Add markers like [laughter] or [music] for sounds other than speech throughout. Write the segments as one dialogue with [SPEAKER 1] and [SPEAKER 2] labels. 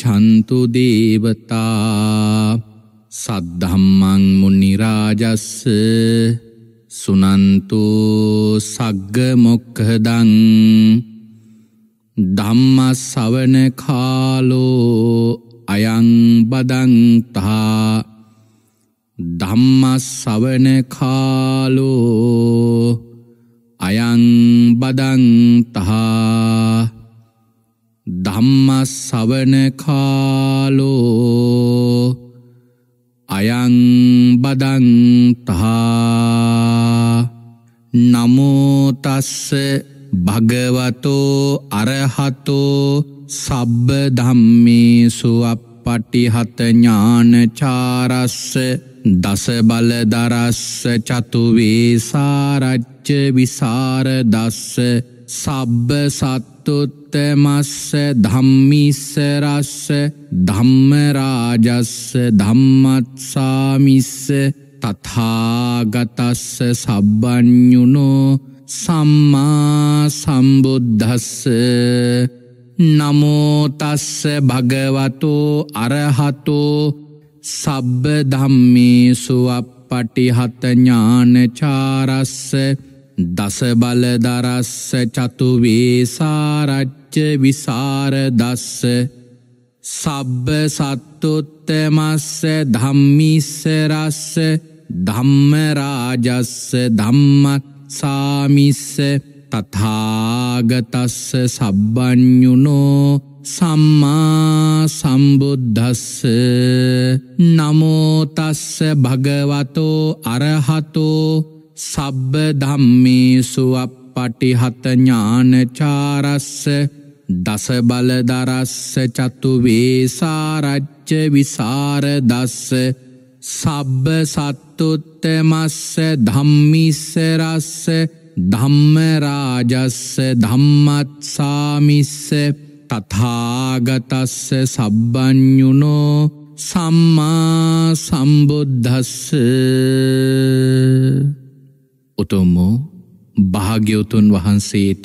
[SPEAKER 1] ගච්ඡන්තු දේවතා සද්ධම්මං මුනිරාජස්ස සුනන්තු සග්ග මොක්හදං ධම්ම සවන කාලෝ අයං බදන්තා ධම්ම සවන කාලෝ අයං බදන්තා ධම්මස්සවන කාලෝ අයං බදන්තා නමෝ තස්ස භගවතෝ අරහතෝ සබ්බ ධම්මේසු අප්පටිහත ඥානචාරස්ස දස බල දරස්ස චතු වේසාරච්ච විසර දස්ස සබ්බ සත්තුත් ගෞතමස්ස ධම්මිස්ස රස්ස ධම්මරාජස්ස ධම්මත්සාමිස්ස තථාගතස්ස සබ්බඥුනෝ සම්මා සම්බුද්ධස්ස නමෝතස්ස භගවතෝ අරහතෝ සබ්බ ධම්මේසු අපපටිහතඥානචාරස්ස දසබලදරස්ස චතුවේසාරච්ච පච්ච විසාර දස්ස සබ්බ සත්තුත්තමස්ස ධම්මිස්ස රස්ස ධම්ම රාජස්ස ධම්මත් සාමිස්ස තථාගතස්ස සබ්බඤුනෝ සම්මා සම්බුද්ධස්ස නමෝ තස්ස භගවතෝ අරහතෝ සබ්බ ධම්මේසු අප්පටිහත ඥානචාරස්ස දස බලදරස්ස චතු වේසාරච්ච විසාර දස්ස සබ්බ සත්තුත්තමස්ස ධම්මිස්සරස්ස ධම්මරාජස්ස ධම්මත්සාමිස්ස තථාගතස්ස සබ්බඥුනෝ සම්මා සම්බුද්ධස්ස උතුම්මෝ භාග්‍යවතුන් වහන්සේට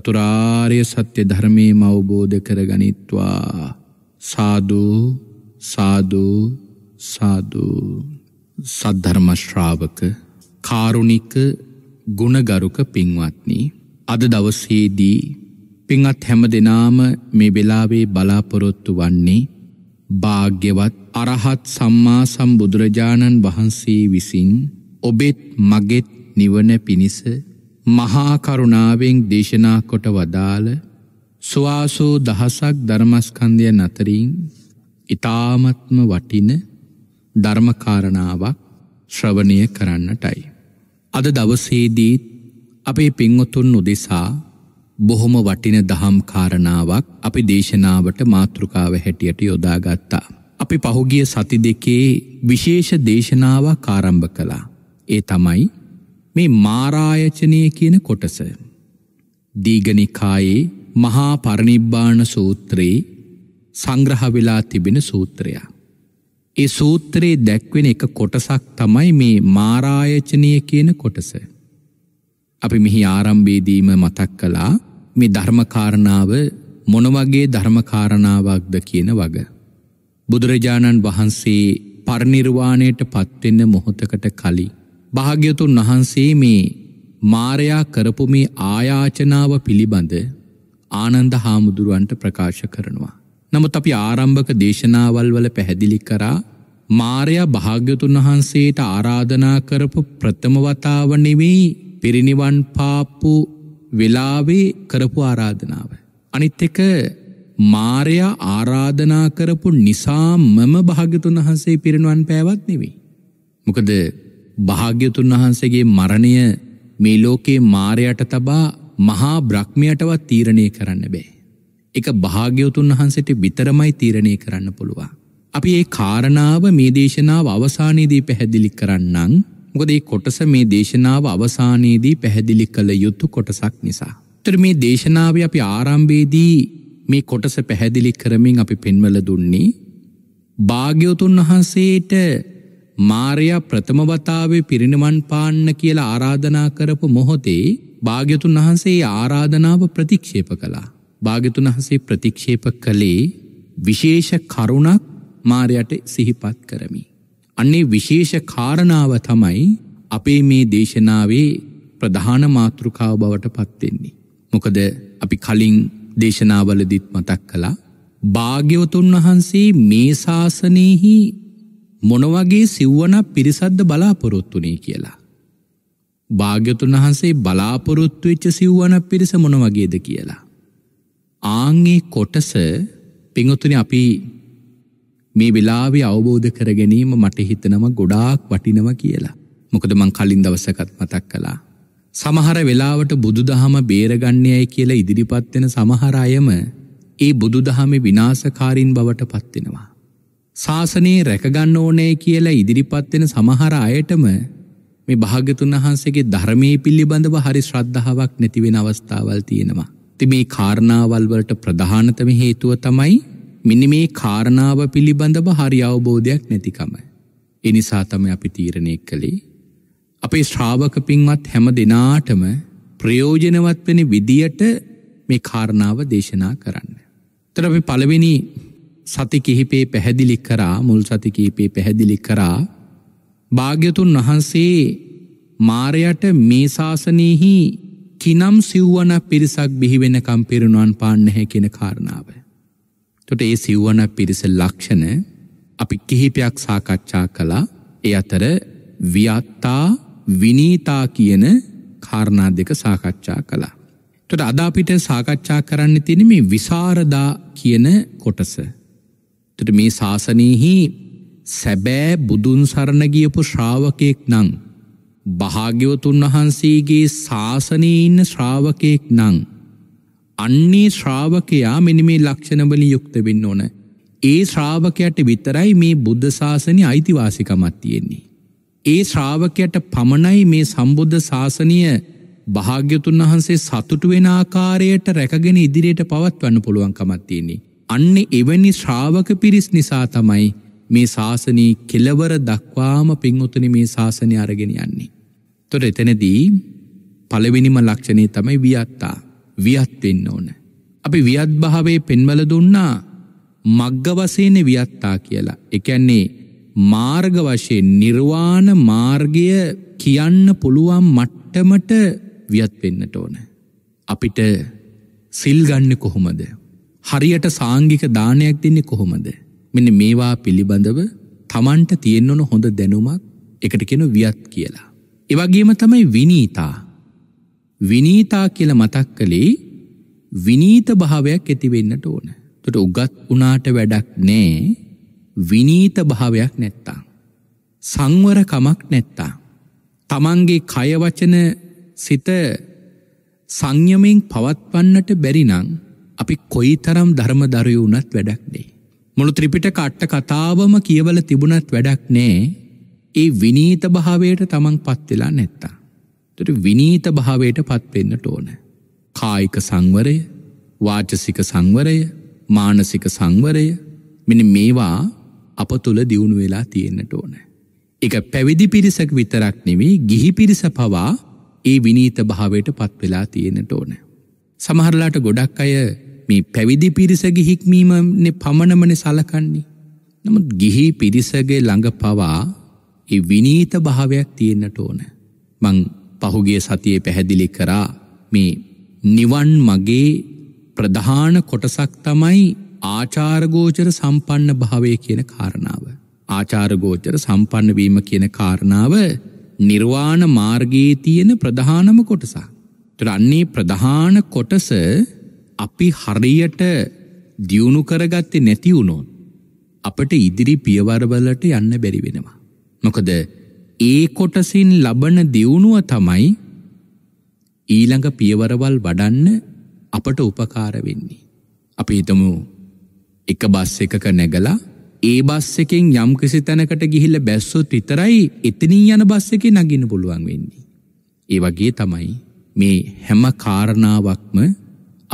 [SPEAKER 1] චතුරාර්ය සත්‍ය ධර්මයේ මවබෝධ කරගනිත්වා සාධූ සාධූ සාධූ සද්ධර්මශ්‍රාවක කාරුණික ගුණගරුක පින්වත්නි අද දවසේදී පින්වත් හැම දෙනාම මේ වෙලාවේ බලාපොරොත්තු වන්නේ භාග්‍යවත් අරහත් සම්මා සම්බුදුරජාණන් වහන්සේ විසින් ඔබෙත් මගෙත් නිවන පිණිස මහා කරුණාවෙන් දේශනා කොට වදාළ සුවාසෝ දහසක් ධර්මස්කන්ධය නතරින් ඊ타මත්ම වටින ධර්මකාරණාවක් ශ්‍රවණය කරන්නටයි. අද දවසේදී අපේ පින්වතුන් උදෙසා බොහොම වටින දහම් කාරණාවක් අපි දේශනාවට මාතෘකාව හැටියට යොදාගත්තා. අපි පහුගිය සති දෙකේ විශේෂ දේශනාවක් ආරම්භ කළා. ඒ තමයි මේ මාරායචනය කියන කොටස. දීගනිකායේ මහා පරණිබ්බාන සූත්‍රයේ සංග්‍රහ වෙලා තිබෙන සූත්‍රයා. ඒ සූත්‍රයේ දැක්වෙන එක කොටසක් තමයි මේ මාරායචනය කියන කොටස. අපි මෙහි ආරම්භේදීම මතක් කළා මේ ධර්මකාරණාව මොනවගේ ධර්මකාරණාවක්ද කියන වග. බුදුරජාණන් වහන්සේ පරිනිර්වාණයට පත්වෙන්න මොහොතකට කලින් භාග්‍යතුන් වහන්සේ මේ මාරයා කරපු මේ ආයාචනාව පිළිබඳ ආනන්ද හාමුදුරුවන්ට ප්‍රකාශ කරනවා. නමුත් අපි ආරම්භක දේශනාවල් වල පැහැදිලි කරා මාරයා භාග්‍යතුන් වහන්සේට ආරාධනා කරපු ප්‍රථම වතාව නෙවෙයි පිරිනිවන් පාප්පු වෙලාවේ කරපු ආරාධනාව. අනිත් එක මාරයා ආරාධනා කරපු නිසාමම භාග්‍යතුන් වහන්සේ පිරිනිවන් පෑවත් නෙවෙයි. මොකද භාග්‍යතුන් වහන්සේගේ මරණය මේ ලෝකේ මාරයට තබා මහා බ්‍රහ්මයටවත් තීරණය කරන්න බෑ. එක භාග්‍යවතුන් වහන්සට විතරමයි තීරණය කරන්න පුළුවන්. අපි ඒ කාරණාව මේ දේශනාව අවසානයේදී පැහැදිලි කරන්නං මොකද ඒ කොටස මේ දේශනාව අවසානයේදී පැහැදිලි කළ යුතු කොටසක් නිසා. තර මේ දේශනාව අපි ආරම්භේදී මේ කොටස පැහැදිලි කරමින් අපි පෙන්වල දුන්නේ. භාග්‍යවතුන් වහන්සේට මාරයා ප්‍රථමවතාවේ පිරිනිවන් පාන්න කියලා ආරාධනා කරපු මොහොතේ භාග්‍යතුන් වහන්සේ ආරාධනාව ප්‍රතික්ෂේප කළා. භාග්‍යතුන් වහන්සේ ප්‍රතික්ෂේප කළේ විශේෂ කරුණක් මාරයට සිහිපත් කරමි. අන්නේ විශේෂ කාරණාව තමයි අපේ මේ දේශනාවේ ප්‍රධාන මාතෘකාව බවට පත්වෙන්නේ. මොකද අපි කලින් දේශනාවලදිත් මතක් කලා භාග්‍යවතුන් වහන්සේ මේ ශාසනයහි මොනවගේ සිව්වනක් පිරිසද්ද බලාපොරොත්තුනේ කියලා. භාග්‍යතුන් වහන්සේ බලාපොරොත්තු වෙච්ච සිව්වනක් පිරිස මොන වගේද කියලා. ආන්ගේ කොටස පිංගුතුනි අපි මේ වෙලාවේ අවබෝධ කර ගැනීම මට හිතනම ගොඩාක් වටිනවා කියලා. මොකද මං කලින් දවසකත් මතක් කළා. සමහර වෙලාවට බුදුදහම බේරගන්නේයයි කියලා ඉදිරිපත් වෙන සමහර අයම ඒ බුදුදහමේ විනාශකාරීන් බවට පත් වෙනවා. ශාසනයේ රැකගන්න ඕනේ කියලා ඉදිරිපත් වෙන සමහර අයටම මේ භාග්‍යතුන් වහන්සේගේ ධර්මයේ පිළිබඳව හරි ශ්‍රද්ධාවක් නැති වෙන අවස්ථාවල් තියෙනවා. ඉතින් මේ කාරණාවල් වලට ප්‍රධානතම හේතුව තමයි මෙන්න මේ කාරණාව පිළිබඳව හරි අවබෝධයක් නැතිකම. ඒ නිසා තමයි අපි තීරණය කළේ අපේ ශ්‍රාවක පින්වත් හැම දිනාටම ප්‍රයෝජනවත් වෙන විදියට මේ කාරණාව දේශනා කරන්න. ඒතර අපි පළවෙනි සති කිහිපේ පැහැදිලි කරා මුල් සති කිහිපේ පැහැදිලි කරා භාග්‍යතුන් වහන්සේ මාරයට මේ ශාසනයෙහි කිනම් සිව්වන පිරිසක් බිහිවෙනකම් පිරුණුවන් පාන්නහැ කියෙන කාරණාව. තොට ඒ සිව්වන පිරිස ලක්ෂණ අපි කිහිපයක් සාකච්ඡා කලා ඒ අතර ව්‍යත්තා විනීතා කියන කාරණා දෙක සාකච්ඡා කලා. තොට අදාපිට සාකච්ඡා කරන්න තිනම විසාරදා කියන කොටස. තට මේ ශාසනයහි සැබෑ බුදුන් සරණගියපු ශ්‍රාවකයෙක් නං. භාග්‍යවතුන් වහන්සේගේ ශාසනය ඉන්න ශ්‍රාවකයෙක් නං. අන්නේ ශ්‍රාවකයා මෙනි මේ ලක්ෂණවලි යුක්ත වෙන්න ඕන. ඒ ශ්‍රාවකයට විතරයි මේ බුද්ධ ශාසනය අයිතිවාසිකමත් තියෙන්නේ. ඒ ශ්‍රාවකයට පමණයි මේ සම්බුද්ධ ශාසනය භාග්‍යතුන් වහන්සේ සතුටු වෙන ආකාරයට රැකගෙන ඉදිරියට පවත්වන්න පුළුවන්කමත් තියෙන්නේ. අන්න එවැනි ශ්‍රාවක පිරිස් නිසා තමයි මේ ශාසනී කෙලවර දක්වාම පින්වතුනි මේ ශාසනය අරගෙන යන්නේ. තොට එතනදී පළවෙනිම ලක්ෂණය තමයි වියත්තා වියත් වෙන්න ඕන. අපි වියත් භාවේ පෙන්වල දුන්නා මග්ග වසයන වියත්තා කියලා. එකන්නේ මාර්ග වශයෙන් නිර්වාණ මාර්ගය කියන්න පුළුවන් මට්ටමට වියත් වෙන්නට ඕන. අපිට සිල්ගන්න කොහොමද. හරියට සාංගික දානයක් දෙන්නේ කොහොමද. මෙන්න මේවා පිළිබඳව තමන්ට තියෙන්වන හොඳ දැනුමක් එකට කෙන වියත් කියලා. එවගේම තමයි විනීතා. විනීතා කියල මතක් කළේ විනීත භාවයක් ඇතිවෙන්නට ඕන. තොට උගත් වනාට වැඩක් නෑ විනීත භාවයක් නැත්තා. සංවරකමක් නැත්තා. තමන්ගේ කයවචන සිත සංයමෙන් පවත්වන්නට බැරිනං අපි කොයි තරම් ධර්ම දරය වුනත් වැඩක්නේ. මුළු ත්‍රිපිට කට්ට කතාවම කියවල තිබුණත් වැඩක් නෑ ඒ විනීත භාවයට තමන් පත්වෙලා නැත්තා. තොට විනීත භාවයට පත්වෙන්නට ඕන. කායික සංවරය වාචසික සංවරය මානසික සංවරය මෙනි මේවා අප තුළ දියුණු වෙලා තියෙන්න්නට ඕන. එක පැවිදි පිරිසක් විතරක් නෙවෙයි ගිහි පිරිස පවා ඒ විනීත භාවයට පත්වෙලා තියෙනට ඕන. සමහරලාට ගොඩක් අය මේ පැවිදි පිරිසගේ හික්මීමන පමණමන සලකන්නේ. නමුත් ගිහි පිරිසගේ ළඟ පවා ඒ විනීත භාවයක් තියෙන්න්නට ඕන. මං පහුගේ සතියේ පැහැදිලි කරා මේ නිවන් මගේ ප්‍රධාන කොටසක් තමයි ආචාරගෝචර සම්පන්න භාවය කියන කාරණාව. ආචාරගෝචර සම්පන්නවීම කියන කාරණාව නිර්වාණ මාර්ගයේ තියෙන ප්‍රධානම කොටසා. තුරන්නේ ප්‍රධාන කොටස අපි හරියට දියුණු කරගත්තේ නැති වුණොත් අපට ඉදිරි පියවරවලට යන්න බැරි වෙනවා. මොකද ඒ කොටසින් ලබන දියුණුව තමයි ඊළඟ පියවරවල් වඩන්න අපට උපකාර වෙන්නේ. අපි හිතමු එක බස් එකක නැගලා ඒ බස් එකෙන් යම් කිසි තැනකට ගිහිල්ල බැස්සොත් විතරයි එතනින් යන බස් එකේ නගින්න පුළුවන් වෙන්නේ. ඒ වගේ තමයි මේ හැම කාරණාවක්ම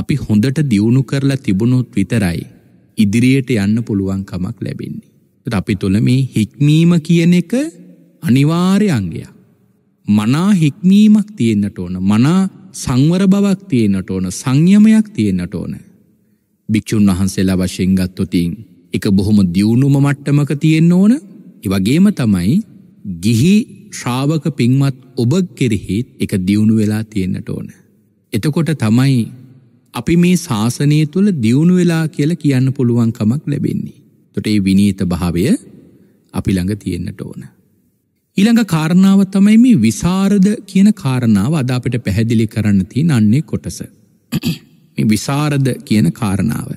[SPEAKER 1] අපි හොඳට දියුණු කරලා තිබුණොත් විතරයි ඉදිරියට යන්න පුළුවන්කමක් ලැබෙන්නේ. අපි තුළ මේ හික්මීම කියන එක අනිවාර්ය අංගයක්. මනා හික්මීමක් තියෙන්නට ඕන මනා සංවර බවක් තියෙන්නට ඕන සංයමයක් තියෙන්නට ඕන. භික්‍ෂූන් වහන්සේලා වශයෙන් ගත්තොතින් එක බොහොම දියුණුම මට්ටමක තියෙන්න ඕන ඉවගේම තමයි ගිහි ශ්‍රාවක පින්වත් ඔබ කෙරෙහිත් එක දියුණු වෙලා තියෙන්නට ඕන. එතකොට තමයි අපි මේ ශාසනය තුළ දියුණු වෙලා කියලා කියන්න පුළුවන් කමක් ලැබෙන්නේ. තොට ඒ විනීත භාවය අපි ළඟ තියෙන්න්නට ඕන. ඊළඟ කාරණාව තමයි මේ විසාරද කියන කාරණාව අද අපිට පැහැදිලි කරන්න තින් අන්නේ කොටස. [clears throat] විසාරද කියන කාරණාව.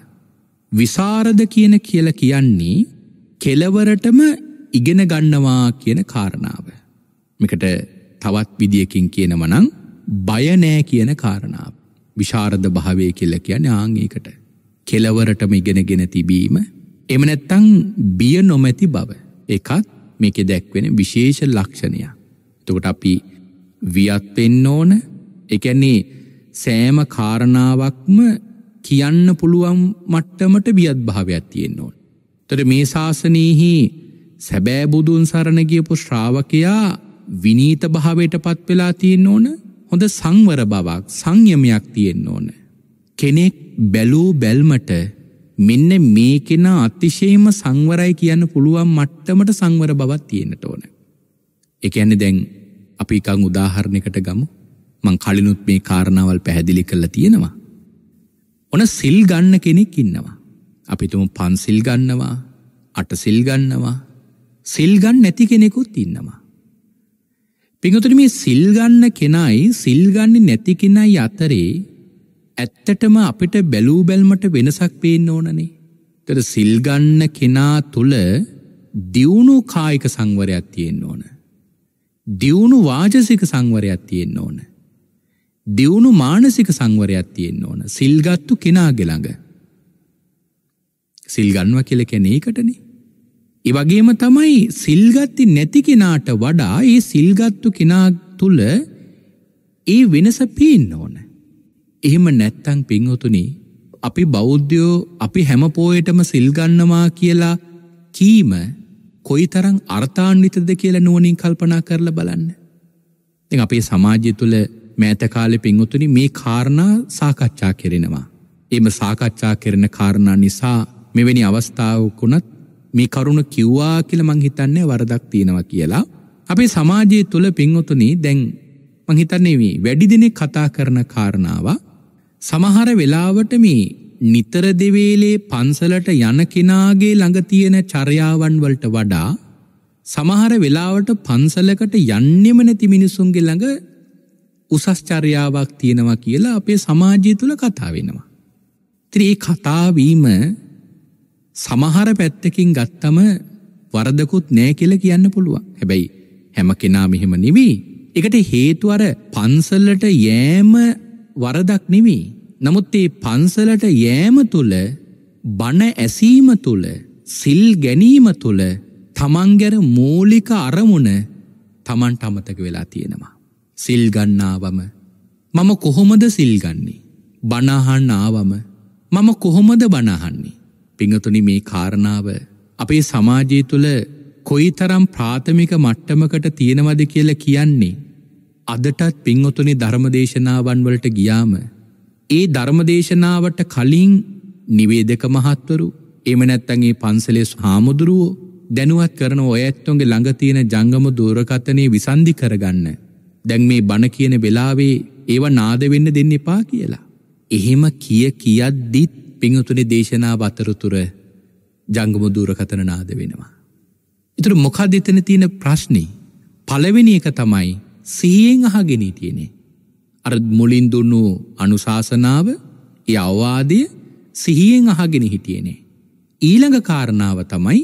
[SPEAKER 1] විසාරද කියන කියල කියන්නේ කෙලවරටම ඉගෙන ගන්නවා කියන කාරණාව. මිකට තවත් විදිියකින් කියනවනං බයනෑ කියන කාරණාව. විශාරධ භාවය කෙල්ල කියන ආංඒකට කෙලවරටම ඉගෙනගෙන තිබීම එමනැත්තං බිය නොමැති බව එකත් මේක දැක්වෙන විශේෂ ලක්ෂණය තකොට අපි වියත්වෙන්න ඕන එකන්නේ සෑම කාරණාවක්ම කියන්න පුළුවන් මට්ටමට බියත් භාවයක් තියෙන්න්න ඕන තොට මේ ශාසනයහි සැබෑ බුදුන් සරණගියපු ශ්‍රාවකයා විනීත භාවයට පත් වෙලා තියෙන්න්න ඕන හොඳ සංවර බවක් සංයමයක් තියෙන්න ඕන. කෙනෙක් බැලූ බැල්මට මෙන්න මේ කෙනා අතිශයම සංවරයි කියන්න පුළුවන් මට්ටමට සංවර බවක් තියෙන්නට ඕන. එක ඇන්න දැන් අපි එකං උදාහරණයකට ගමු මං කලිනුත් මේ කාරණාවල් පැහැදිලි කරලා තියෙනවා. ඔන සිල් ගන්න කෙනෙක් ඉන්නවා. අපිතුම පන්සිල් ගන්නවා අට සිල් ගන්නවා සිල්ගන් නැති කෙනෙකුත් ඉන්නවා. පිඟතුනි මේ සිල් ගන්න කෙනයි සිල් ගන්නේ නැති කෙනයි අතරේ ඇත්තටම අපිට බැලූ බැල්මට වෙනසක් පේන්න ඕනනේ. ඒතර සිල් ගන්න කෙනා තුල දියුණු කායික සංවරයක් තියෙන්න ඕන. දියුණු වාචසික සංවරයක් තියෙන්න ඕන. දියුණු මානසික සංවරයක් තියෙන්න ඕන. සිල්ගත්තු කෙනාගේ ළඟ. සිල් ගන්නවා කියලා කියන්නේ ඒකටනේ. ඒ වගේම තමයි සිල්ගත්ති නැති කෙනාට වඩා ඒ සිල්ගත්තු කෙනා තුල ඒ වෙනස පේන්න ඕන. එහෙම නැත්තම් පින්වතුනි අපි බෞද්ධයෝ අපි හැම පෝයටම සිල් ගන්නවා කියලා කීම කොයිතරම් අර්ථාන්විතද කියලා නුවණින් කල්පනා කරලා බලන්න. ඉතින් අපේ සමාජය තුල මෑත කාලේ පින්වතුනි මේ කාරණා සාකච්ඡා කරනවා. එimhe සාකච්ඡා කරන කාරණා නිසා මෙවැනි අවස්ථාවකුණත් මේ කරුණ කිව්වා කියල මං හිතන්නේ වරදක් තියෙනවා කියලා. අපේ සමාජයේ තුළ පින්වතුනී දැන් මහිතන්නේවී වැඩි දෙනෙ කතා කරන කාරණාව සමහර වෙලාවට මේ නිතර දෙවේලේ පන්සලට යන කෙනාගේ ළඟ තියෙන චර්යාවන් වලට වඩා සමහර වෙලාවට පන්සලකට යන්නෙම නැති මිනිසුන්ගේ ළඟ උසස් චර්යාවක් තියෙනවා කියලා අපේ සමාජය තුළ කතා වෙනවා. ඉතින් මේ කතාවීම සමහර පැත්තකින් ගත්තම වරදකුත් නෑ කියල කියන්න පුළුවන්. හැබැයි හැම කෙනා මෙහෙම නිවී. එකට හේතු අර පන්සල්ලට යෑම වරදක් නිවී. නමුත් ඒ පන්සලට යෑම තුළ බණ ඇසීම තුළ සිල් ගැනීම තුළ තමන්ගැර මූලික අරමුණ තමන්ට අමතක වෙලා තියෙනවා. සිල් ගන්නාවම මම කොහොමද සිල්ගන්නේ. බණහන්න ආවම මම කොහොමද බණහන්නේ. පිංහතුනි මේ කාරණාව අපේ සමාජය තුළ කොයි තරම් ප්‍රාථමික මට්ටමකට තියෙනවද කියල කියන්නේ. අදටත් පිංහොතුනි ධර්මදේශනාවන් වලට ගියාම. ඒ ධර්මදේශනාවට කලින් නිවේදක මහත්වරු එමනැත්තගේ පන්සලෙස් හාමුදුරුවෝ දැනුවත් කරන ඔයඇත්තුන්ගේ ළඟතියෙන ජංගම දූරකතනය විසන්ධි කරගන්න. දැන් මේ බණ කියන වෙලාවේ ඒව නාදවෙන්න දෙන්න එපා කියලා. එහෙම කිය කියද්දිත් පිංහතුනි දේශනා අතරතුර ජංගම දූරකතන නාද වෙනවා. ඉතුර මොකක්ද එතන තියෙන ප්‍රශ්නී පලවෙනි එක තමයි සහියෙන් අහගෙනී තියෙනෙ. අර මුලින් දුන්නු අනුශාසනාව ඒ අවවාදය සිහියෙන් අහගෙන හිටියනේ. ඊළඟ කාරණාව තමයි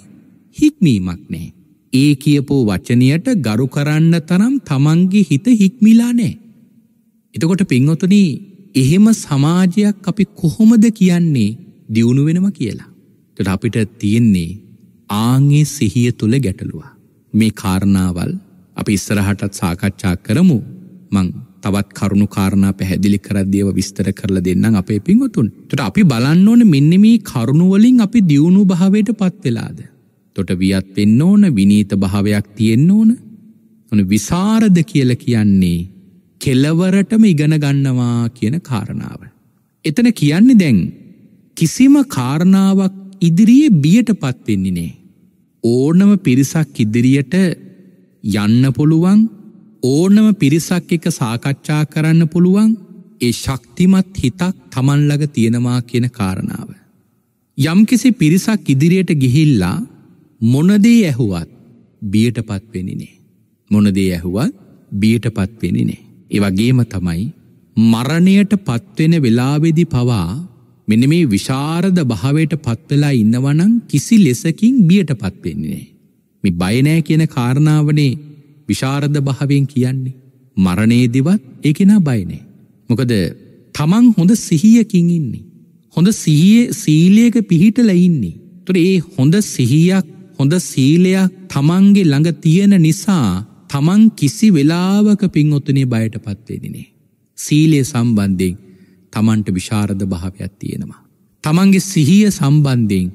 [SPEAKER 1] හික්මීමක් නෑ. ඒ කියපෝ වචනයට ගරු කරන්න තරම් තමන්ගේ හිත හික්මිලා නෑ. එතකොට පින්වතුනී එහෙම සමාජයක් අපි කොහොමද කියන්නේ දියුණු වෙනම කියලා. තොට අපිට තියෙන්නේ ආංගේ සිහිය තුළ ගැටලුවා. මේ කාරණාවල් අපි ඉස්සරහටත් සාකච්ඡා කරමු මං තවත් කරුණු කාරණා පැහැදිලි කරදේව විස්තර කරලා දෙන්නම් අපේ පින්වතුන්. තොට අපි බලන්න ඕන මෙන්න මේ කරුණුවලින් අපි දියුණු භාවයට පත්වෙලාද. තොට වියත් වෙන්න ඕන විනීත භාවයක් තියෙන්න ඕන ඔන විසාරද කියල කියන්නේ කෙලවරටම ඉගෙන ගන්නවා කියන කාරණාව. එතන කියන්නේ දැන් කිසිම කාරණාවක් ඉදිරියේ බියට පත්වෙන්නේ නේ. ඕනම පිරිසක් ඉදිරියට යන්න පුළුවන් ඕනම පිරිසක් එක සාකච්ඡා කරන්න පුළුවන් ඒ ශක්තිමත් හිතක් තමන්ලඟ තියෙනවා කියන කාරණාව. යම්කිසි පිරිසක් ඉදිරියට ගිහිල්ලා මොනදේ ඇහුවත් බියට පත්වෙනිනේ. මොනදේ ඇහුවත් බියට පත්වෙනිනේ. එවගේම තමයි මරණයට පත්වෙන වෙලාවෙදි පවා මෙන මේ විශාරද භාවයට පත්වෙලා ඉන්නවනං කිසි ලෙසකින් බියට පත්වෙන්නේ. මේ බයනෑ කියන කාරණාවනේ විශාරද භාවෙන් කියන්නේ. මරණේදිවත් ඒකෙනා බයනේ. මොකද තමන් හොඳ සිහියකින් ඉන්නේ. හොඳ සිහිය සීලියක පිහිටල ඉන්නේ. තුර ඒ හොඳ සිහියක් හොඳ සීලයක් තමන්ගේ ළඟ තියෙන නිසා තමන් කිසි වෙලාවක පින්ඔත්තනේ බයට පත්වේදිනේ. සීලය සම්බන්ධයෙන් තමන්ට විශාරධ භාවයක් තියෙනවා. තමන්ගේ සිහිය සම්බන්ධයෙන්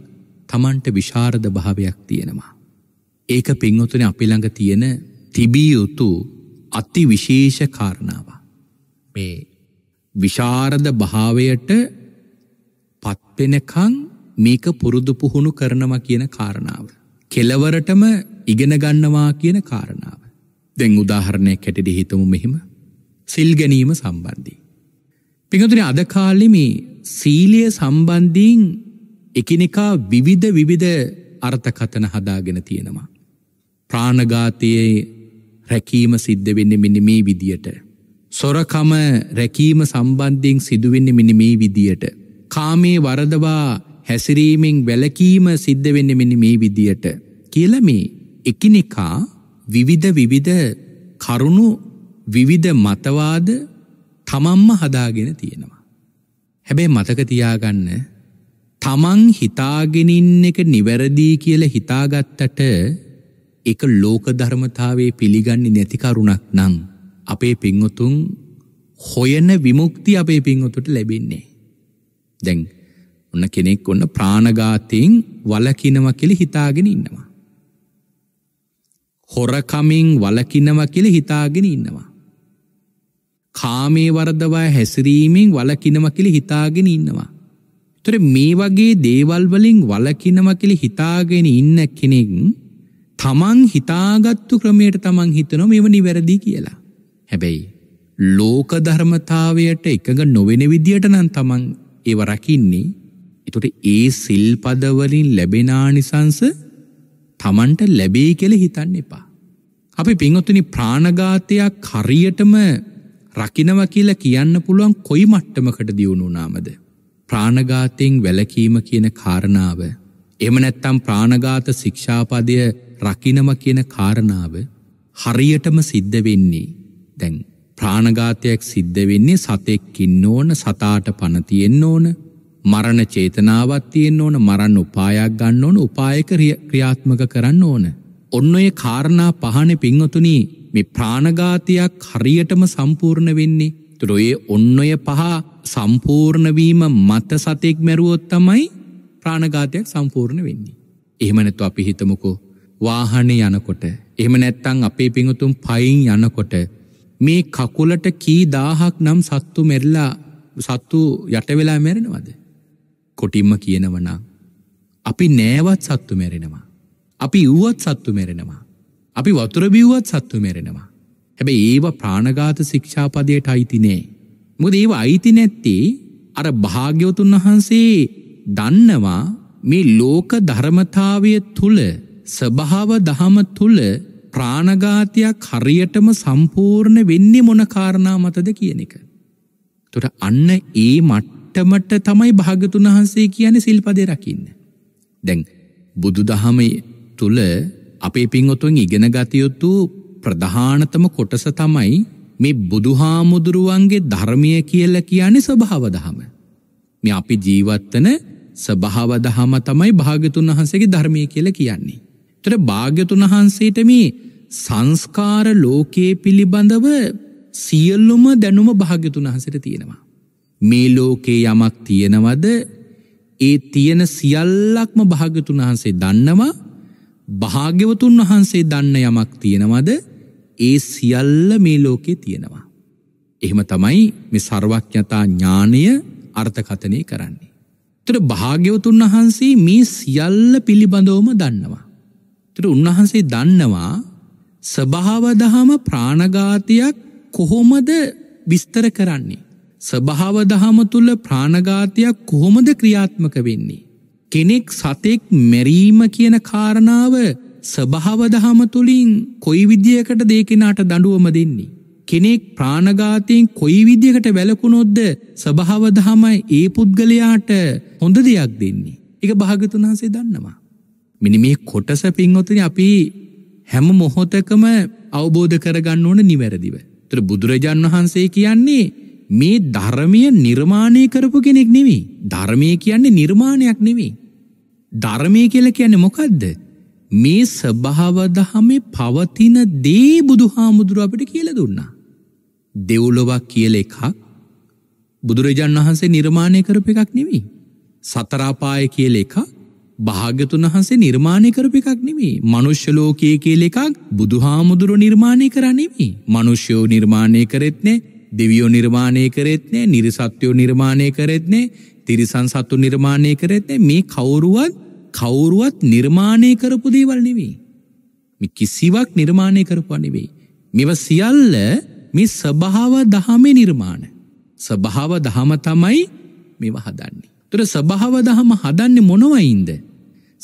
[SPEAKER 1] තමන්ට විශාරධ භාවයක් තියෙනවා. ඒක පින්ඔතුන අපිළඟ තියෙන තිබී යුතු අති විශේෂ කාරණාව. මේ විශාරධ භාවයට පත්වෙනකං මේක පුරුදු පුහුණු කරනවා කියන කාරණාව. කෙලවරටම ඉගෙන ගන්නවා කියන කාරණාව. දැන් උදාහරණයක් හැටිට හිතමු මෙහෙම සිල් ගැනීම සම්බන්ධී. පිඟතුන අද කාලෙ මේ සීලිය සම්බන්ධීන් එකිනෙකා විවිධ විවිධ අර්ථකතන හදාගෙන තියෙනවා. ප්‍රාණගාතයේ රැකීම සිද්ධ වෙන්න මෙන්න මේ විදියට. සොරකම රැකීම සම්බන්ධයෙන් සිදුවෙන්න මෙන්න මේ විදියට. කාමේ වරදවා හැසිරීමෙන් වැලකීම සිද්ධ වෙන්න මෙනි මේ විදියට. කියල මේ එකිනෙකා විවිධ විවිධ කරුණු විවිධ මතවාද තමම්ම හදාගෙන තියෙනවා. හැබැයි මතක තියාගන්න තමන් හිතාගෙනින් එක නිවැරදිී කියල හිතාගත්තට එක ලෝක ධර්මතාවේ පිළිගන්නේ නැතිකරුණක් නං අපේ පිංවතුන් හොයන විමුක්ති අපේ පිංවතුට ලැබෙන්නේ. දැන් ඔන්න කෙනෙක් ඔන්න ප්‍රාණගාතයෙන් වලකිනව කෙළි හිතාගෙන ඉන්නවා. හොරකමින් වලකිනවා කියල හිතාගෙන ඉන්නවා. කාමේ වරදවා හැසිරීමෙන් වලකිනව කියල හිතාගෙන ඉන්නවා. තොර මේ වගේ දේවල්වලින් වලකිනව කියල හිතාගෙන ඉන්න කෙනෙක් තමන් හිතාගත්තු ක්‍රමයට තමන් හිතනො මෙව නිවැරදි කියලා. හැබැයි ලෝක ධර්මතාවයට එකඟ නොවෙන විදියට නම් තමන් ඒව රකින්නේ එතොට ඒ සිල්පදවලින් ලැබෙනානිසංස තමන්ට ලැබේ කෙල හිතන්න එපා. අපි පින්වතුනි ප්‍රාණඝාතයක් හරියටම රකිනව කියලා කියන්න පුළුවන් කොයි මට්ටමකට දියුණු වුණාමද? ප්‍රාණඝාතයෙන් වැළකීම කියන කාරණාව. එහෙම නැත්නම් ප්‍රාණඝාත ශික්ෂාපදය රකිනව කියන කාරණාව හරියටම සිද්ධ වෙන්නේ දැන් ප්‍රාණඝාතයක් සිද්ධ වෙන්නේ සතෙක් ඉන්න ඕන සතාට පණ තියෙන්න ඕන මරණ චේතනාවත් තියෙන්න ඕන මරන්න උපායක් ගන්න ඕන උපායක ක්‍රියාත්මක කරන්න ඕන. ඔන්න ඔය කාරණා පහනේ පිංවතුනි මේ ප්‍රාණඝාතයක් හරියටම සම්පූර්ණ වෙන්නේ. ඒතර ඔය ඔන්න ඔය පහ සම්පූර්ණ වීම මත සතෙක් මැරුවොත් තමයි ප්‍රාණඝාතයක් සම්පූර්ණ වෙන්නේ. එහෙම නැත්නම් අපි හිතමුකෝ වාහනේ යනකොට එහෙම නැත්තං අපේ පිඟුතුම් පයින් යනකොට මේ කකුලට කී දාහක් නම් සත්තු මෙරලා සත්තු යටවෙලා මැරෙනවද කොටින්ම කියනවනම් අපි නෑවත් සත්තු මැරෙනවා. අපි වුවත් සත්තු මැරෙනවා. අපි වතුර බිව්වත් සත්තු මැරෙනවා. හැබැයි ඒව ප්‍රාණඝාත ශික්ෂාපදයට අයිති නෑ. මොකද ඒව අයිති නැත්තේ අර භාග්‍යවතුන් වහන්සේ දන්නවා මේ ලෝක ධර්මතාවය තුල ස්වභාව දහම තුල ප්‍රාණඝාතයක් හරියටම සම්පූර්ණ වෙන්නේ මොන කාරණා මතද කියන එක. එතකොට අන්න ඒ මට්ට මට්ටමට තමයි භාගතුන් වහන්සේ කියන සිල්පදය රකින්න. දැන් බුදු දහම තුළ අපේ පින්වතුන් ඉගෙන ගතයුතු ප්‍රධානතම කොටස තමයි මේ බුදුහාමුදුරුවන්ගේ ධර්මය කියල කියන්නේ ස්වභාව දහම. මේ අපි ජීවත්වන ස්වභාව දහම තමයි භාගතුන් වහන්සේගේ ධර්මය කියල කියන්නේ. තර භාගතුන් වහන්සේට මේ සංස්කාර ලෝකයේ පිළිබඳව සියල්ලුම දැනුම භාගතුන් වහසට තියෙනවා. මේ ලෝකේ යමක් තියෙනවද ඒ තියෙන සියල්ලක්ම භාග්‍යතුන් වහන්සේ දන්නවා භාග්‍යවතුන් වහන්සේ දන්න යමක් තියෙනවද ඒ සියල්ල මේ ලෝකේ තියෙනවා. එහෙම තමයි මේ සර්වඥතා ඥානය අර්ථකථනය කරන්නේ. තර භාග්‍යවතුන් වහන්සේ මේ සියල්ල පිළිබඳවම දන්නවා. තර උන්වහන්සේ දන්නවා ස්භාවදහම ප්‍රාණගාතයක් කොහොමද විස්තර කරන්නේ. ස්භාව දහම තුළ ප්‍රාණඝාතයක් කොහොමද ක්‍රියාත්මක වෙන්නේ. කෙනෙක් සතෙක් මැරීම කියන කාරණාව ස්භාව දහම තුළින් කොයි විද්‍යකට දේකෙනට දඩුවම දෙන්නේ. කෙනෙක් ප්‍රාණඝාතයෙන් කොයි විද්‍යකට වැලකුණොද්ද ස්භාව දහමයි ඒ පුද්ගලයාට හොඳ දෙයක් දෙන්නේ. එක භාගතුන් වහන්සේ දන්නවා. මිනි මේ කොටස පින්වතුනි අපි හැම මොහොතකම අවබෝධ කරගන්න ඕන නිවැරදිව. තුර බුදුරජාන් වහන්සේ කියන්නේ මේ ධර්මය නිර්මාණය කරපු කෙනෙක් නෙවෙයි. ධර්මය කියන්නේ නිර්මාණයක් නෙවෙයි. ධර්මය කියලා කියන්නේ මොකද්ද? මේ ස්වභාව දහමේ පවතින දේ බුදුහාමුදුරුව අපිට කියලා දුන්නා. දෙව්ලොවක් කියලා එකක් බුදුරජාන් වහන්සේ නිර්මාණය කරපු එකක් නෙවෙයි. සතර අපාය කියලා එකක් භාග්‍යතුන් වහන්සේ නිර්මාණය කරපු එකක් නෙමේ. මනුෂ්‍ය ලෝකයේ කියලා එකක් බුදුහාමුදුරුවෝ නිර්මාණය කරා නෙමේ. මිනිස්සුෝ නිර්මාණය කරෙත් නෑ. දෙවියෝ නිර්මාණය කරෙත්නේ නිරිසත්‍යයෝ නිර්මාණය කරෙත්නේ තිරිසන් සත්තු නිර්මාණය කරෙත්නේ මේ කවුරුවත් කවුරුවත් නිර්මාණය කරපු දේවල් නෙවෙයි. මේ කිසිවක් නිර්මාණය කරපු නෙවෙයි. මෙව සියල්ල මේ ස්වභාව දහමේ නිර්මාණ. ස්වභාව දහම තමයි මෙව හදන්නේ. ඒතර ස්වභාව දහම හදන්නේ මොනවයින්ද?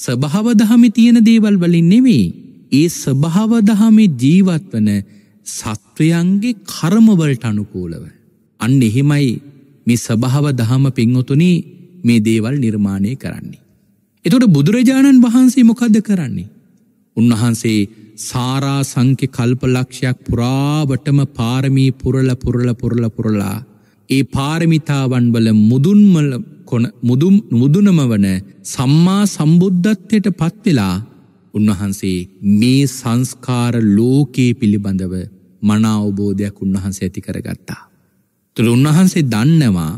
[SPEAKER 1] ස්වභාව දහමේ තියෙන දේවල් වලින් නෙවෙයි. ඒ ස්වභාව දහමේ ජීවත් වන සත්වයන්ගේ කරමවලට අනුකූලව. අන්න එහෙමයි මේ සභාව දහම පින්වතුනි මේ දේවල් නිර්මාණය කරන්නේ. එතොට බුදුරජාණන් වහන්සේ මොකද කරන්නේ. උන්වහන්සේ සාරා සංක්‍ය කල්පලක්ෂයක් පුරාවටම පාරමී පුරල පුරල පුරල පුරලා ඒ පාරමිතාවන් වල මුදුන්මල කොන මුදුම් මුදුනම වන සම්මා සම්බුද්ධත්වයට පත්වෙලා උන්වහන්සේ මේ සංස්කාර ලෝකයේ පිළිබඳව මනාවබෝධයක් උන්වහන්සේ ඇති කරගත්තා. තුළ උන්වහන්සේ දන්නවා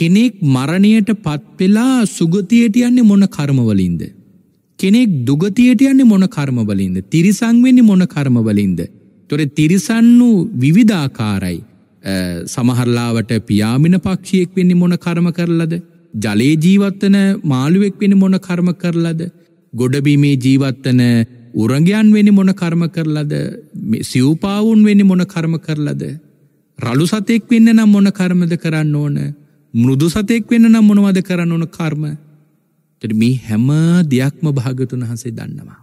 [SPEAKER 1] කෙනෙක් මරණයට පත්වෙලා සුගතියට යන්නේ මොන කර්මවලින්ද. කෙනෙක් දුගතියට යන්නේ මොන කර්මවලින්ද. තිරිසංවෙන්නේ මොන කර්මවලින්ද. තොර තිරිසන්නු විවිධාකාරයි සමහරලාවට පියාමින පක්ෂියෙක් වෙන්නේ මොන කර්ම කරලද. ජලේ ජීවත්වන මාළුවෙක් වෙන මොන කර්ම කරලද. ගොඩබීමේ ජීවත්වන උරගයන් වෙනි මොන කර්ම කරලද සිව්පාවුන් වෙනි මොන කර්ම කරලද රළු සතෙක් වෙන්න නම් මොන කර්මද කරන්න ඕන මුරුදු සතෙක් වෙන්න නම් මොනවද කරන්න ඕන කර්ම මේ හැම දෙයක්ම භාගතුන් වහන්සේ දන්නවා.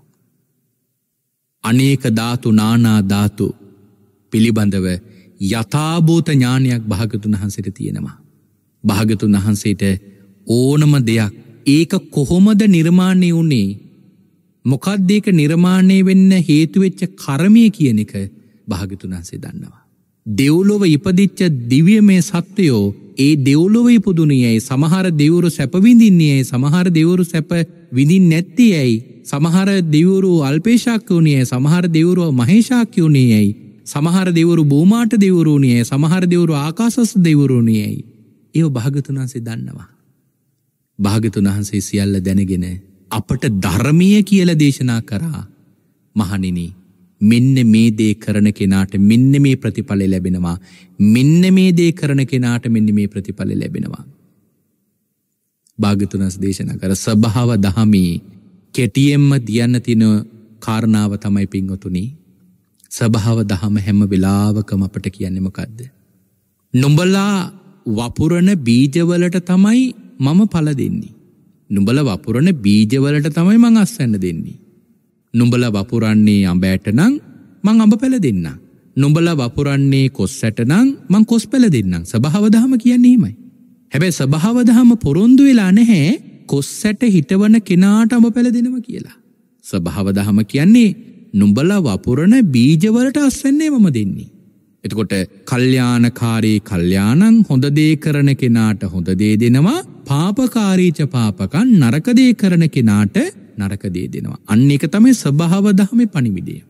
[SPEAKER 1] අනේක ධාතු නානා ධාතු පිළිබඳව යථාභූත ඥානයක් භාගතුන් වහන්සට තියෙනවා. භාගතුන් වහන්සේට ඕනම දෙයක් ඒක කොහොමද නිර්මාණය වුණේ මොකද්දේක නිර්මාණය වෙන්න හේතුවෙච්ච කරමය කියන එක භාගතුනාසේ දන්නවා. දෙව්ලොව ඉපදිච්ච දිවියමේ සත්වයෝ ඒ දෙව්ලොව ඉපදුනියයි සමහර දෙවුරු සැපවිඳින්නේයයි සමහර දෙවුරු සැප විඳින් නැත්ති යැයි සමහර දෙවුරු අල්පේශක්‍යවුණියයි සමහර දෙවුරුව මහේශාක්‍යවුණියයි සමහර දෙවරු බෝමාට දෙවරුණියය සමහර දෙවරු ආකාසස් දෙවරුණියයි ඒ භාගතුනාසේ දන්නවා. භාගතුන් වහන්සේ සියල්ල දැනගෙන අපට ධර්මය කියල දේශනා කරා මහනිනි මෙන්න මේ දේ කරන කෙනාට මෙන්න මේ ප්‍රතිඵල ලැබෙනවා මෙන්න මේ දේ කරන කෙනාට මෙන්න මේ ප්‍රතිඵල ලැබෙනවා. භාගතුනස් දේශනා කර සභාව දහමේ කෙටියෙම්ම දියන්න තින කාරණාව තමයි පින්වතුනි සභාව දහම හැම වෙලාවකම අපට කියන්නෙම කද්ද. නොඹලා වපුරණ බීජවලට තමයි මම පල දෙන්නේ. නුඹල වපුරන බීජවලට තමයි මං අස්සන්න දෙන්නේ. නුඹල වපුරන්නේ අඹෑට නම් මං අඹ පැල දෙන්නම්. නුඹල වපුරන්නේ කොස්සට නම් මං කොස් පැල දෙන්නම්. සබහව දහම කියන්නේ එහෙමයි. හැබැයි සබහව දහම පොරොන්දු වෙලා නැහැ කොස්සට හිටවන කෙනාට අඹ පැල දෙනවා කියලා. සබහව දහම කියන්නේ නුඹල වපුරන බීජවලට අස්සන්නේ මම දෙන්නේ. එතකොට කල්්‍යානකාරී කල්්‍යානං හොඳදේ කරන කෙනාට හොඳදේ දෙනවා පාපකාරීච පාපකන් නරකදේ කරන කෙනාට නරකදේ දෙනවා. අන්න එක තමයි ස්භාව දහම පනිවිදේ.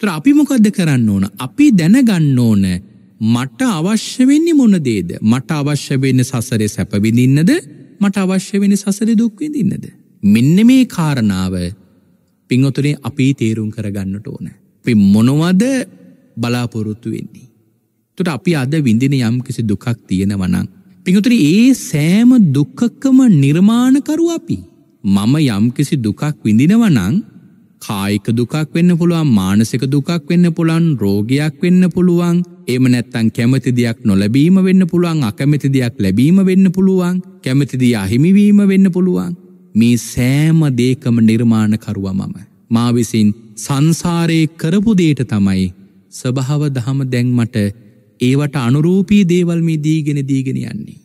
[SPEAKER 1] තර අපි මොකද්ද කරන්න ඕන අපි දැනගන්න ඕන මට අවශ්‍ය වෙන්නේ මොනදේද මට අවශ්‍ය වෙන්න සසරේ සැපවිඳින්නද මට අවශ්‍ය වෙන සසරේ දුක්විඳින්නද. මෙන්න මේ කාරණාව පින්වතුනේ අපි තේරුම් කරගන්නට ඕන. පි මොනවද බලාපොරොත්තු වෙන්නේ. තුට අපි අද විඳින යම් කිසි දුකක් තියෙනවනං. පිහතුරි ඒ සෑම දුක්කකම නිර්මාණකරු අපි. මම යම් කිසි දුකක් විඳිනවනං කායික දුකක් වෙන්න පුළුවන් මානසික දුකක් වෙන්න පුළන් රෝගයක් වෙන්න පුළුවන් එම නැත්තං කැමති දෙයක් නොලැබීම වෙන්න පුළුවන් අකමැති දෙයක් ලැබීම වෙන්න පුළුවන් කැමතිදී අහිමිවීම වෙන්න පුළුවන් මේ සෑම දේකම නිර්මාණකරුව මම. මා විසින් සංසාරයේ කරපු දේට තමයි ස්වභාව දහම දැන් මට ඒවට අනුරූපී දේවල් මේ දීගෙන දීගෙන යන්නේ.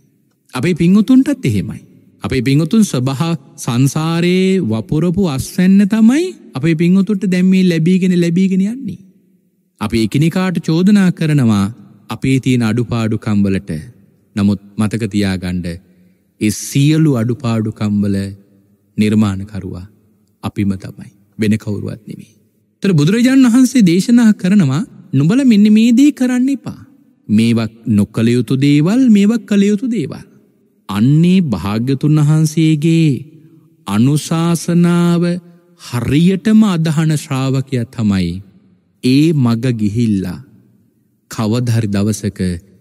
[SPEAKER 1] අපේ පිංහුතුන්ටත් එහෙමයි. අපේ පිංහතුන් ස්වභහා සංසාරයේ වපුරපු අස්වැන්න තමයි අපේ පිංහතුට දැම්මේ ලැබීගෙන ලැබීගෙන යන්නේ. අපි එකනිකාට චෝදනා කරනවා අපේ තියෙන අඩුපාඩුකම්වලට නමුත් මතකතියාගණ්ඩ ඒ සියලු අඩුපාඩුකම්වල නිර්මාණකරුවා අපිම තමයි වෙන කවුරුවත් නෙමේ. තර බුදුරජාණන් වහන්සේ දේශනා කරනවා නුඹල මෙන්න මේ දේ කරන්න එපා. මේවක් නොකළ යුතු දේවල් මේවක් කළ යුතු දේවල්. අන්නේ භාග්‍යතුන් වහන්සේගේ අනුශාසනාව හරියටම අදහන ශ්‍රාවකය තමයි. ඒ මග ගිහිල්ලා. කවදහරි දවසක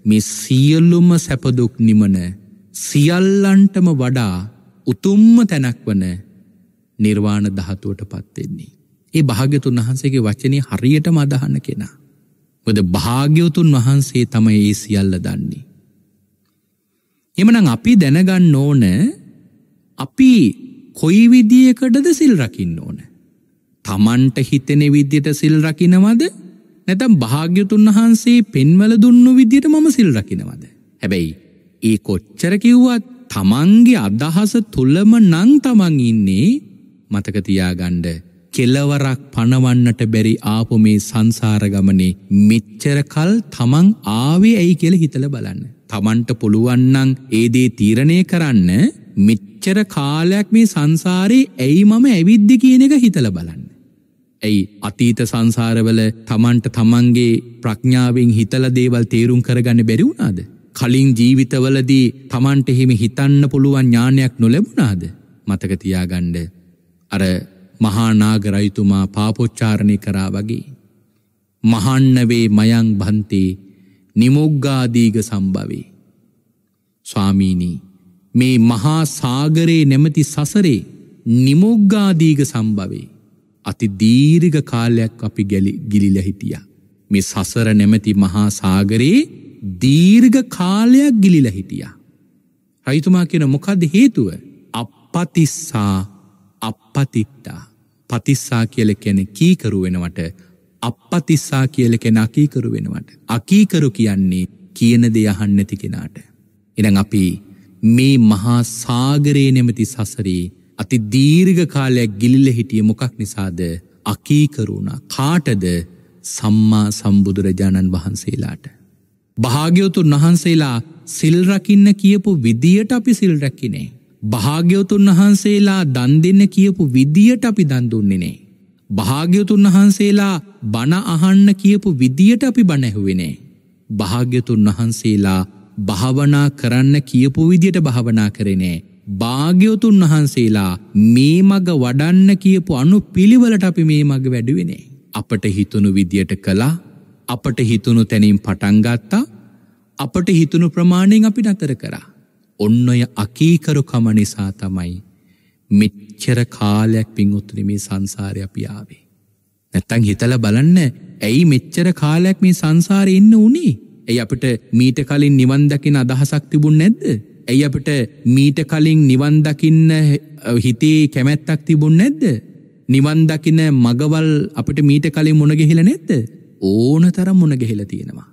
[SPEAKER 1] මේ සියල්ලුම සැපදුක් නිමන සියල්ලන්ටම වඩා උතුම්ම තැනක් වන නිර්වාණ දහතුවට පත්වෙෙන්නේ. ඒ භාගතුන් වහන්සේගේ වචනය හරියටම අදහන්න කෙනා. මොද භාග්‍යවතුන් වහන්සේ තමයි ඒ සියල්ල දන්නේ. එමනම් අපි දැනගන්න ඕන අපි කොයි විදියකටද සිල් රකින්න ඕන. තමන්ට හිතෙන විද්‍යට සිල් රකිනවද නැතම් භාග්‍යතුන් වහන්සේ පෙන්වල දුන්නු විදියට මම සිල් රකිනවද. හැබැයි ඒ කොච්චර කිව්වත් තමන්ගේ අදහස තුළම නං තමන් ඉන්නේ මතකතියාගණ්ඩ කෙලවරක් පණවන්නට බැරි ආපු මේ සංසාර ගමනේ මෙච්චර කල් තමන් ආවේ ඇයි කියලා හිතලා බලන්න. තමන්ට පුළුවන් නම් ඒ දේ තීරණය කරන්න මෙච්චර කාලයක් මේ සංසාරේ ඇයි මම ඇවිද්දි කියන එක හිතලා බලන්න. ඇයි අතීත සංසාරවල තමන්ට තමන්ගේ ප්‍රඥාවෙන් හිතලා දේවල් තේරුම් කරගන්න බැරි වුණාද? කලින් ජීවිතවලදී තමන්ට එහෙම හිතන්න පුළුවන් ඥානයක් නොලැබුණාද? මතක තියාගන්න අර මහානාග රයිතුමා පාපොච්චාරණය කරා වගේ. මහන්නවේ මයං භන්තේ නිමොග්ගාදීග සම්භවේ. ස්වාමීනී මේ මහා සාගරයේ නැමති සසරේ නිමොග්ගාදීග සම්භවේ. අති දීර්ග කාලයක් අපි ගැලි ගිලිල හිටිය. මේ සසර නැමැති මහා සාගරයේ දීර්ග කාලයක් ගිලිල හිටිය. රයිතුමා කියෙන මොකද හේතුව අපපතිස්සා අපපතිත්තා. පතිස්සා කියල කෙනෙ කීකරු වෙනවට අපපතිස්සා කියල කෙන අකීකරු වෙනවට. අකීකරු කියන්නේ කියන දෙ අහන්න නැති කෙනාට. එනං අපි මේ මහා සාගරයේ නෙමති සසරී අති දීර්ඝ කාලයක් ගිලිල්ල හිටිය මොකක් නිසාද අකීකරුණා කාටද සම්මා සම්බුදුරජාණන් වහන්සේලාට. භාග්‍යවතුන් වහන්සේලා සිල්රකින්න කියපු විදියට අපි සිල්රැක්කිනේ. භාග්‍යවතුන් වහන්සේලා දන් දෙන්න කියපු විදියට අපි දන් දුන්නේ නෑ. භාග්‍යවතුන් වහන්සේලා බණ අහන්න කියපු විදියට අපි බණ ඇහුවේ නෑ. භාග්‍යවතුන් වහන්සේලා භාවනා කරන්න කියපු විදියට භාවනා කරේ නෑ. භාග්‍යවතුන් වහන්සේලා මේ මග වඩන්න කියපු අනු පිළිවලට අපි මේ මග වැඩුවෙනේ. අපට හිතුණු විදියට කළා අපට හිතුණු තැනින් පටන්ගත්තා අපට හිතුණු ප්‍රමාණයෙන් අපි නතර කරා. ඔන්න ඔය අකීකරුකම නිසා තමයි මෙච්චර කාලයක් පින්වතුනි මේ සංසාරය අපි ආවේ. නැත්තං හිතලා බලන්න ඇයි මෙච්චර කාලයක් මේ සංසාරේ ඉන්න උනේ? ඇයි අපිට මීට කලින් නිවන් දකින්න අදහසක් තිබුණේ නැද්ද? ඇයි අපිට මීට කලින් නිවන් දකින්න හිතේ කැමැත්තක් තිබුණේ නැද්ද? නිවන් දකින්න මගවල් අපිට මීට කලින් මුණ ගැහිලා නැද්ද? ඕන තරම් මුණ ගැහිලා තියෙනවා.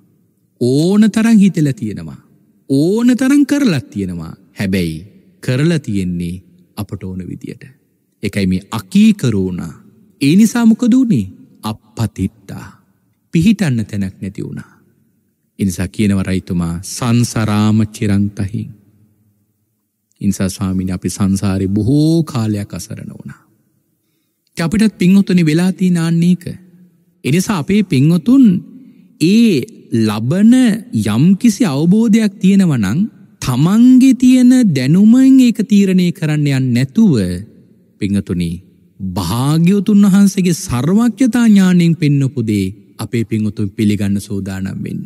[SPEAKER 1] ඕන තරම් හිතලා තියෙනවා. ඕන තරන් කරලත් තියෙනවා හැබැයි කරලා තියෙන්නේ අපට ඕන විදියට. එකයි මේ අකීකරුණා ඒ නිසා මොකදුණේ අපපතිත්තා පිහිටන්න තැනක් නැති වුණා. ඉනිසා කියනවරයිතුමා සංසරාම චිරන්තහින්. ඉනිසා ස්වාමිනි අපි සංසාරය බොහෝ කාලයක් අසරණ වුණා. අපිටත් පින්වොතුනි වෙලාතිී නාන්නේක. එනිසා අපේ පින්වොතුන් ඒ ලබන යම්කිසි අවබෝධයක් තියෙනවනං තමන්ගේ තියෙන දැනුමෙන් ඒක තීරණය කරන්න යන්න නැතුව පිංහතුනි භාග්‍යවතුන් වහන්සේගේ සර්වඥතා ඥාණයෙන් පෙන්වපු දේ අපේ පිංහතුන් පිළිගන්න සෝදානම් වෙන්න.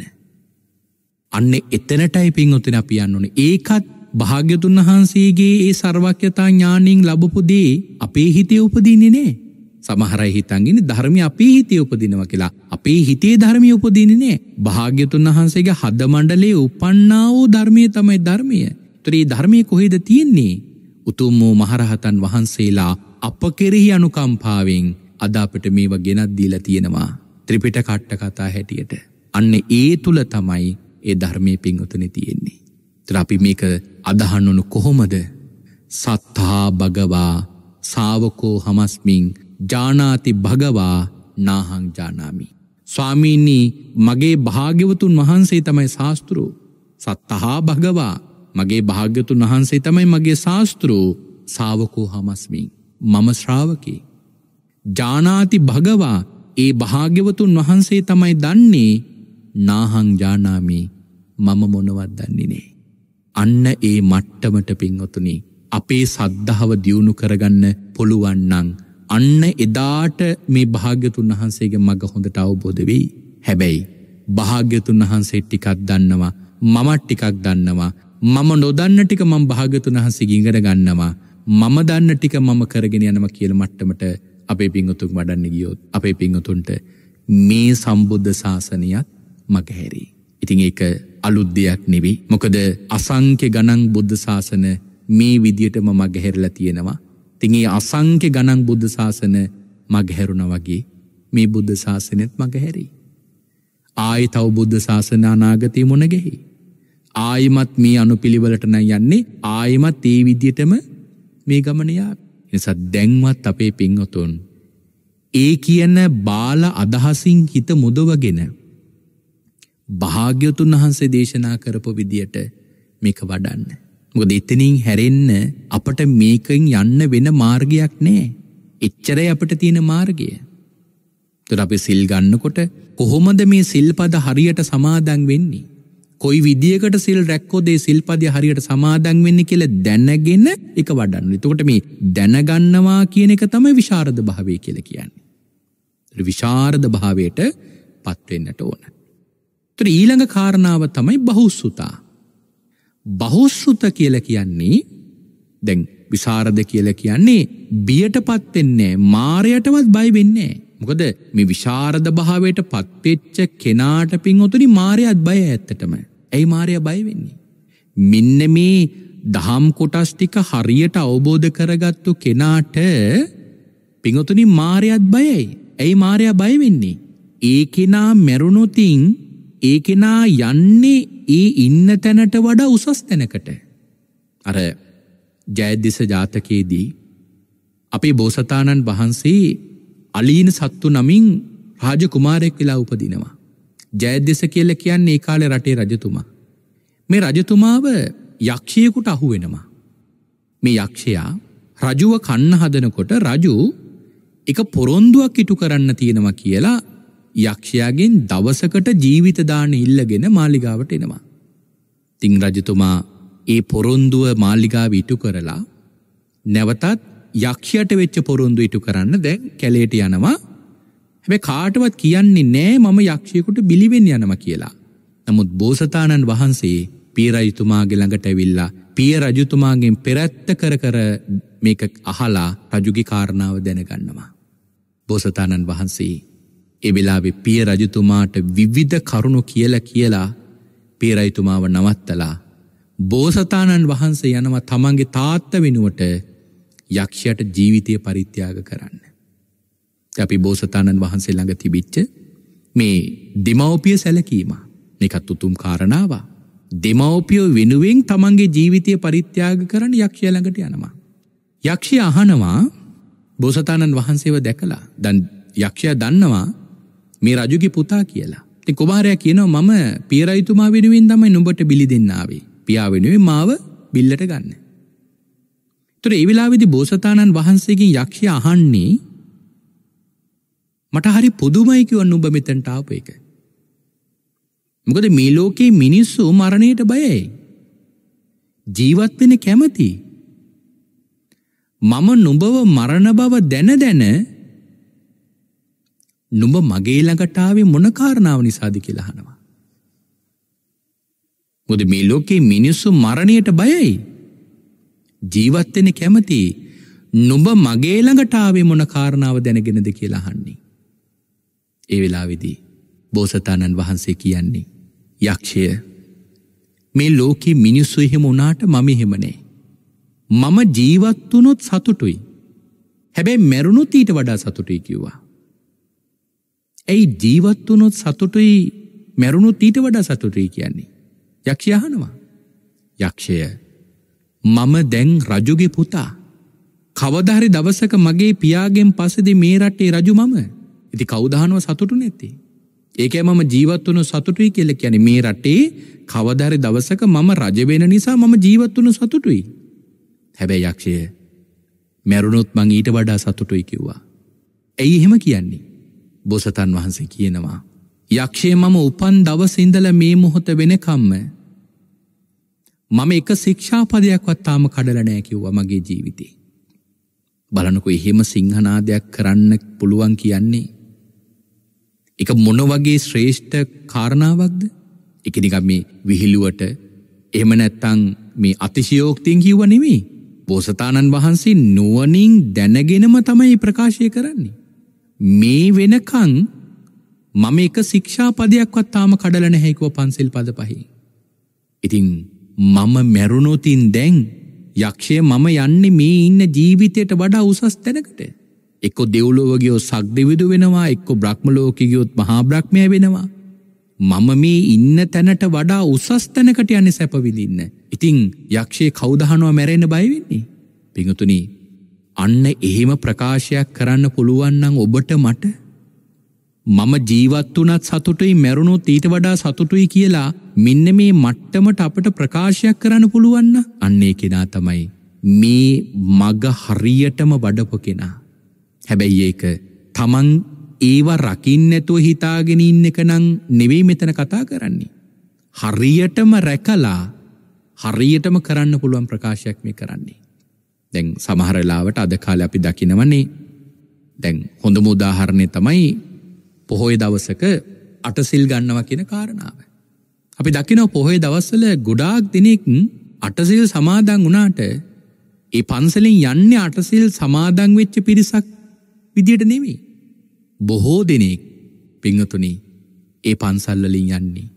[SPEAKER 1] අන්න එතනටයි පිංහතුන අපි යන්න ඕනේ. ඒකත් භාග්‍යතුන් වහන්සේගේ ඒ සර්වඥතා ඥාණයෙන් ලැබපු දේ අපේ හිතේ උපදින්නේ නෑ. සමහරයි හිතන්ගෙන ධර්මය අපේ හිතේ උපදිනව කියලා. අපේ හිතේ ධර්මය උපදිනනේ භාග්‍යතුන් වහන්සේගේ හද මණ්ඩලේ උපන්නා වූ ධර්මය තමයි ධර්මය. ත්‍රී ධර්මය කොහෙද තියෙන්නේ? උතුම් වූ මහරහතන් වහන්සේලා අප කෙරෙහි අනුකම්පාවෙන් අද අපිට මේව ගෙනත් දීලා තියෙනවා. ත්‍රිපිටක කට්ට කතා හැටියට. අන්න ඒ තුල තමයි ඒ ධර්මයේ පිංගුතුනේ තියෙන්නේ. ඒතර අපි මේක අදහන් උණු කොහොමද? සත්තා භගවා සාවකෝ හමස්මින් ජානාති භගවා නාහං ජානාමි. ස්වාමීනී මගේ භාග්‍යවතුන් වහන්සේ තමයි ශාස්තෘූ. සත්තහා භගවා මගේ භාග්‍යතුන් වහන්සේ තමයි මගේ ශාස්තෘූ සාවකෝ හමස්මින්. මම ශ්‍රාවකි. ජානාති භගවා ඒ භාග්‍යවතුන් වහන්සේ තමයි දන්නේ නාහං ජානාමී මම මොනවත් දන්නේනේ. අන්න ඒ මට්ටමට පින්ඔතුනි අපේ සද්ධාව දියුණු කරගන්න පුළුවන්නං අන්න එදාට මේ භාග්‍යතුන් වහන්සේගේ මග හොඳට අවබෝධ වෙයි. හැබැයි භාග්‍යතුන් වහන්සේ ටිකක් දන්නවා මමත් ටිකක් දන්නවා මම නොදන්න ටික මම භාග්‍යතුන් වහන්සේ ගිඟර ගන්නවා මම දන්න ටික මම කරගෙන යනවා කියලා මට්ටමට අපේ පිංගුතුන් වඩන්න ගියොත් අපේ පිංගුතුන්ට මේ සම්බුද්ධ ශාසනයත් මගහැරේ. ඉතින් ඒක අලුත් දෙයක් නෙවෙයි. මොකද අසංඛ්‍ය ගණන් බුද්ධ ශාසන මේ විදියටම මගහැරලා තියෙනවා. තිගේ අසංක්‍ය ගණන් බුද්ධ ශාසන මගහැරුණ වගේ මේ බුද්ධ ශාසනයත් මගහැරි. ආය තව බුද්ධ ශාසන අනාගතය මොනගෙහි. ආයමත් මේ අනු පිළිවලටන යන්නේ ආයමත් ඒ විද්‍යටම මේ ගමනයා නිසා දැන්වත් අපේ පින්වතුන්. ඒ කියන බාල අදහසින් හිත මුදවගෙන. භාග්‍යතුන් වහන්සේ දේශනා කරපු විදියට මේක වඩන්න. මොකද එතනින් හැරෙන්න අපට මේකෙන් යන්න වෙන මාර්ගයක් නෑ. එච්චරයි අපට තියෙන මාර්ගය. ඒතර අපි සිල් ගන්නකොට කොහොමද මේ සිල්පද හරියට සමාදන් වෙන්නේ? කොයි විදියකට සිල් රැක්කෝදේ සිල්පදය හරියට සමාදන් වෙන්න කියල දැනගෙන එක වඩන්න. එතකොට මේ දැනගන්නවා කියන එක තමයි විශාරද භාවය කියල කියන්නේ. විශාරද භාවයට පත්වෙන්නට ඕන. ඊළඟ කාරණාව තමයි බහුස්සුතා. බහෝස්ෘත කියල කියන්නේ දැන් විසාරද කියල කියන්නේ බියට පත්වෙන්නේ මාරයටවත් බයි වෙන්නේ. මොකද මේ විශාරද භාවයට පත්වෙච්ච කෙනාට පින් ඔතුරි මාරයත් බය ඇත්තටම. ඇයි මාරය බය වෙන්නේ. මෙන්න මේ දහම් කොටස්ටික හරියට අවබෝධ කරගත්තු කෙනාට පිංහතුනි මාරයත් බයයි. ඇයි මාරයා බයවෙන්නේ. ඒ කෙනා මැරුණොතින් ඒ කෙනා යන්නේ ඒ ඉන්න තැනට වඩා උසස් තැනකට. අර ජයදිස ජාතකයේදී අපේ බෝසතාණන් වහන්සේ අලීන සත්තු නමින් රාජ කුමාරෙක් වෙලා උපදිනවා. ජයදෙස කියල කියන්නේ ඒ කාලේ රටේ රජතුමා. මේ රජතුමාව යක්ෂයකුට අහු වෙනවා. මේ යක්ෂයා රජුව කන්න හදනකොට රජු එක පොරොන්දුවක් ඉටු කරන්න තියෙනවා කියලා යක්ෂයාගෙන් දවසකට ජීවිතදාන ඉල්ලගෙන මාලිගාවට එනවා. තිං රජතුමා ඒ පොරොන්දුව මාලිගාව ඉටු කරලා නැවතත් යක්ෂයට වෙච්ච පොරොන්දු ඉටු කරන්න දැන් කැලේට යනවා හැබැ කාටවත් කියන්නේ නෑ මම යක්ෂයකුට බිලිවෙන් යනම කියලා. නමුත් බෝසතාණන් වහන්සේ පීරජතුමාගේ ළඟට ඇවිල්ලා පිය රජතුමාගෙන් පෙරැත්ත කර කර මේක අහලා රජුගි කාරණාව දැනගන්නවා. බෝසතාණන් වහන්සේ එවෙලාවෙ පිය රජතුමාට විවිධ කරුණු කියල කියලා පේරයිතුමාව නවත්තලා. බෝසතාණන් වහන්සේ යනවා තමන්ගේ තාත්ත වෙනුවට යක්ෂයට ජීවිතය පරිත්‍යාග කරන්න. අපි බෝසතාණන් වහන්සේ ළඟ තිබිච්ච මේ දෙමවපිය සැලකීම එකත් උතුම් කාරණාව. දෙමවපියෝ වෙනුවෙන් තමන්ගේ ජීවිතය පරිත්‍යාග කරන යක්ෂය ළඟට යනවා. යක්ෂය අහනවා බෝසතාණන් වහන්සේව දැකලා දන් යක්ෂය දන්නවා මේ රජුගේ පුතා කියලා. ඉතින් කුමාරයා කියනවා මම පිය රජතුමා වෙනුවෙන් තමයි නුඹට බිලි දෙන්න ආවේ. පියා වෙනුවෙන් මාව බිල්ලට ගන්න. ඒතර ඒ වෙලාවේදී බෝසතාණන් වහන්සේගෙන් යක්ෂයා අහන්නේ මට හරි පුදුමයි කිව්වා නුඹ මෙතනට ආපු එක. මොකද මේ ලෝකේ මිනිස්සු මරණයට බයයි. ජීවත් වෙන්න කැමති. මම නුඹව මරණ බව දැන දැන නුඹ මගේ ළඟටාවේ මොනකාරණාව නිසාද කියලාහනවා. මුද මේ ලෝකේ මිනිස්සු මරණයට බයයි. ජීවත්වෙන කැමති නුඹ මගේ ළඟටාවේ මොනකාරණාව දැනගෙනද කියලාහන්නේ. ඒ වෙලාවෙදී බෝසතාණන් වහන්සේ කියන්නේ යක්ෂය මේ ලෝකේ මිනිස්සු එහෙම වුණාට මම එහෙමනේ. මම ජීවත් වුණොත් සතුටුයි. හැබැයි මැරුණොත් ඊට වඩා සතුටුයි කිව්වා. ඇයි ජීවත් වුනොත් සතුටුයි මැරුණුත් ඊට වඩා සතුටුයි කියන්නේ. යක්ෂය අහනවා. යක්ෂය මම දැන් රජුගේ පුතා. කවදාහරි දවසක මගේ පියාගෙන් පසෙදි මේ රටේ රජු මම. ඉති කවුදහනුව සතුටු නැති. ඒකෑ මම ජීවත් වුණු සතුටුයි කියල කියන මේ රටේ කවදරි දවසක මම රජවෙන නිසා මම ජීවත් වුණු සතුටුයි. හැබැයි යක්ෂය මැරුණොත් මං ඊට වඩා සතුටුයි කිව්වා. ඇයි එහෙම කියන්නේ. බොසතන් වහන්සේ කියනවා. යක්ෂේ මම උපන් දවසින්දල මේ මොහොත වෙනකම්ම. මම එක ශික්ෂාපදයක්වත් තාම කඩලනෑ කිව්ව මගේ ජීවිතේ. බලනකු එහෙම සිංහනාදයක් කරන්න පුළුවන් කියන්නේ. එක මොන වගේ ශ්‍රේෂ්ඨ කාරණාවක්ද එකනිකම් මේ විහිළුවට එම නැත්තං මේ අතිශයෝක්තියෙන් කිව්ව නෙමේ. බෝසතාණන් වහන්සේ නුවනින් දැනගෙනම තමයි ප්‍රකාශය කරන්නේ. මේ වෙනකං මම එක ශික්ෂා පදයක්වත් තාම කඩල නැහැකුව පන්සෙල් පද පහි. ඉතිං මම මැරුණොතින් දැන් යක්ෂය මම යන්නේ මේ ඉන්න ජීවිතයට වඩා උසස් තැනකට. එක්කො දෙව්ලෝවගේෝ සක් දෙවිදු වෙනවා එක්කො බ්‍රහ්මලෝකගියොත් මහා බ්‍රක්්මය වෙනවා. මම මේ ඉන්න තැනට වඩා උසස් තැනකට යන්න සැපවිදින්න. ඉතිං යක්ෂයේ කෞදහනුව මැරෙන බයිවෙන්නේ. පිඟතුනී අන්න එහෙම ප්‍රකාශයක් කරන්න පුළුවන්නං ඔබට මට මම ජීවත් වනත් සතුටයි මැරුණොත් ඊට වඩා සතුටුයි කියලා මෙන්න මේ මට්ටමට අපට ප්‍රකාශයක් කරන්න පුළුවන්න අන්නේ කෙනා තමයි මේ මග හරියටම වඩපු කෙනා හැබැයි ඒක තමන් ඒවා රකින්නැතුව හිතාගෙන ඉන්න එක නං නෙවෙයි මෙතන කතා කරන්නේ හරියටම රැකලා හරියටම කරන්න පුළුවන් ප්‍රකාශයක් මේ කරන්නේ දැන් සමහරලාවට අද කාලේ අපි දකිනවනේ දැන් හොඳම උදාහරණය තමයි පොහොය දවසක අටසිල් ගන්නවා කියන කාරණාව. අපි දකිනව පොහොය දවස්වල ගොඩාක් දිනෙක අටසිල් සමාදන් වුණාට ඒ පන්සලෙන් යන්නේ අටසිල් සමාදන් වෙච්ච පිරිසක් විදියට නෙවෙයි. බොහෝ දෙනෙක් පිංගතුනි ඒ පන්සල් වලින් යන්නේ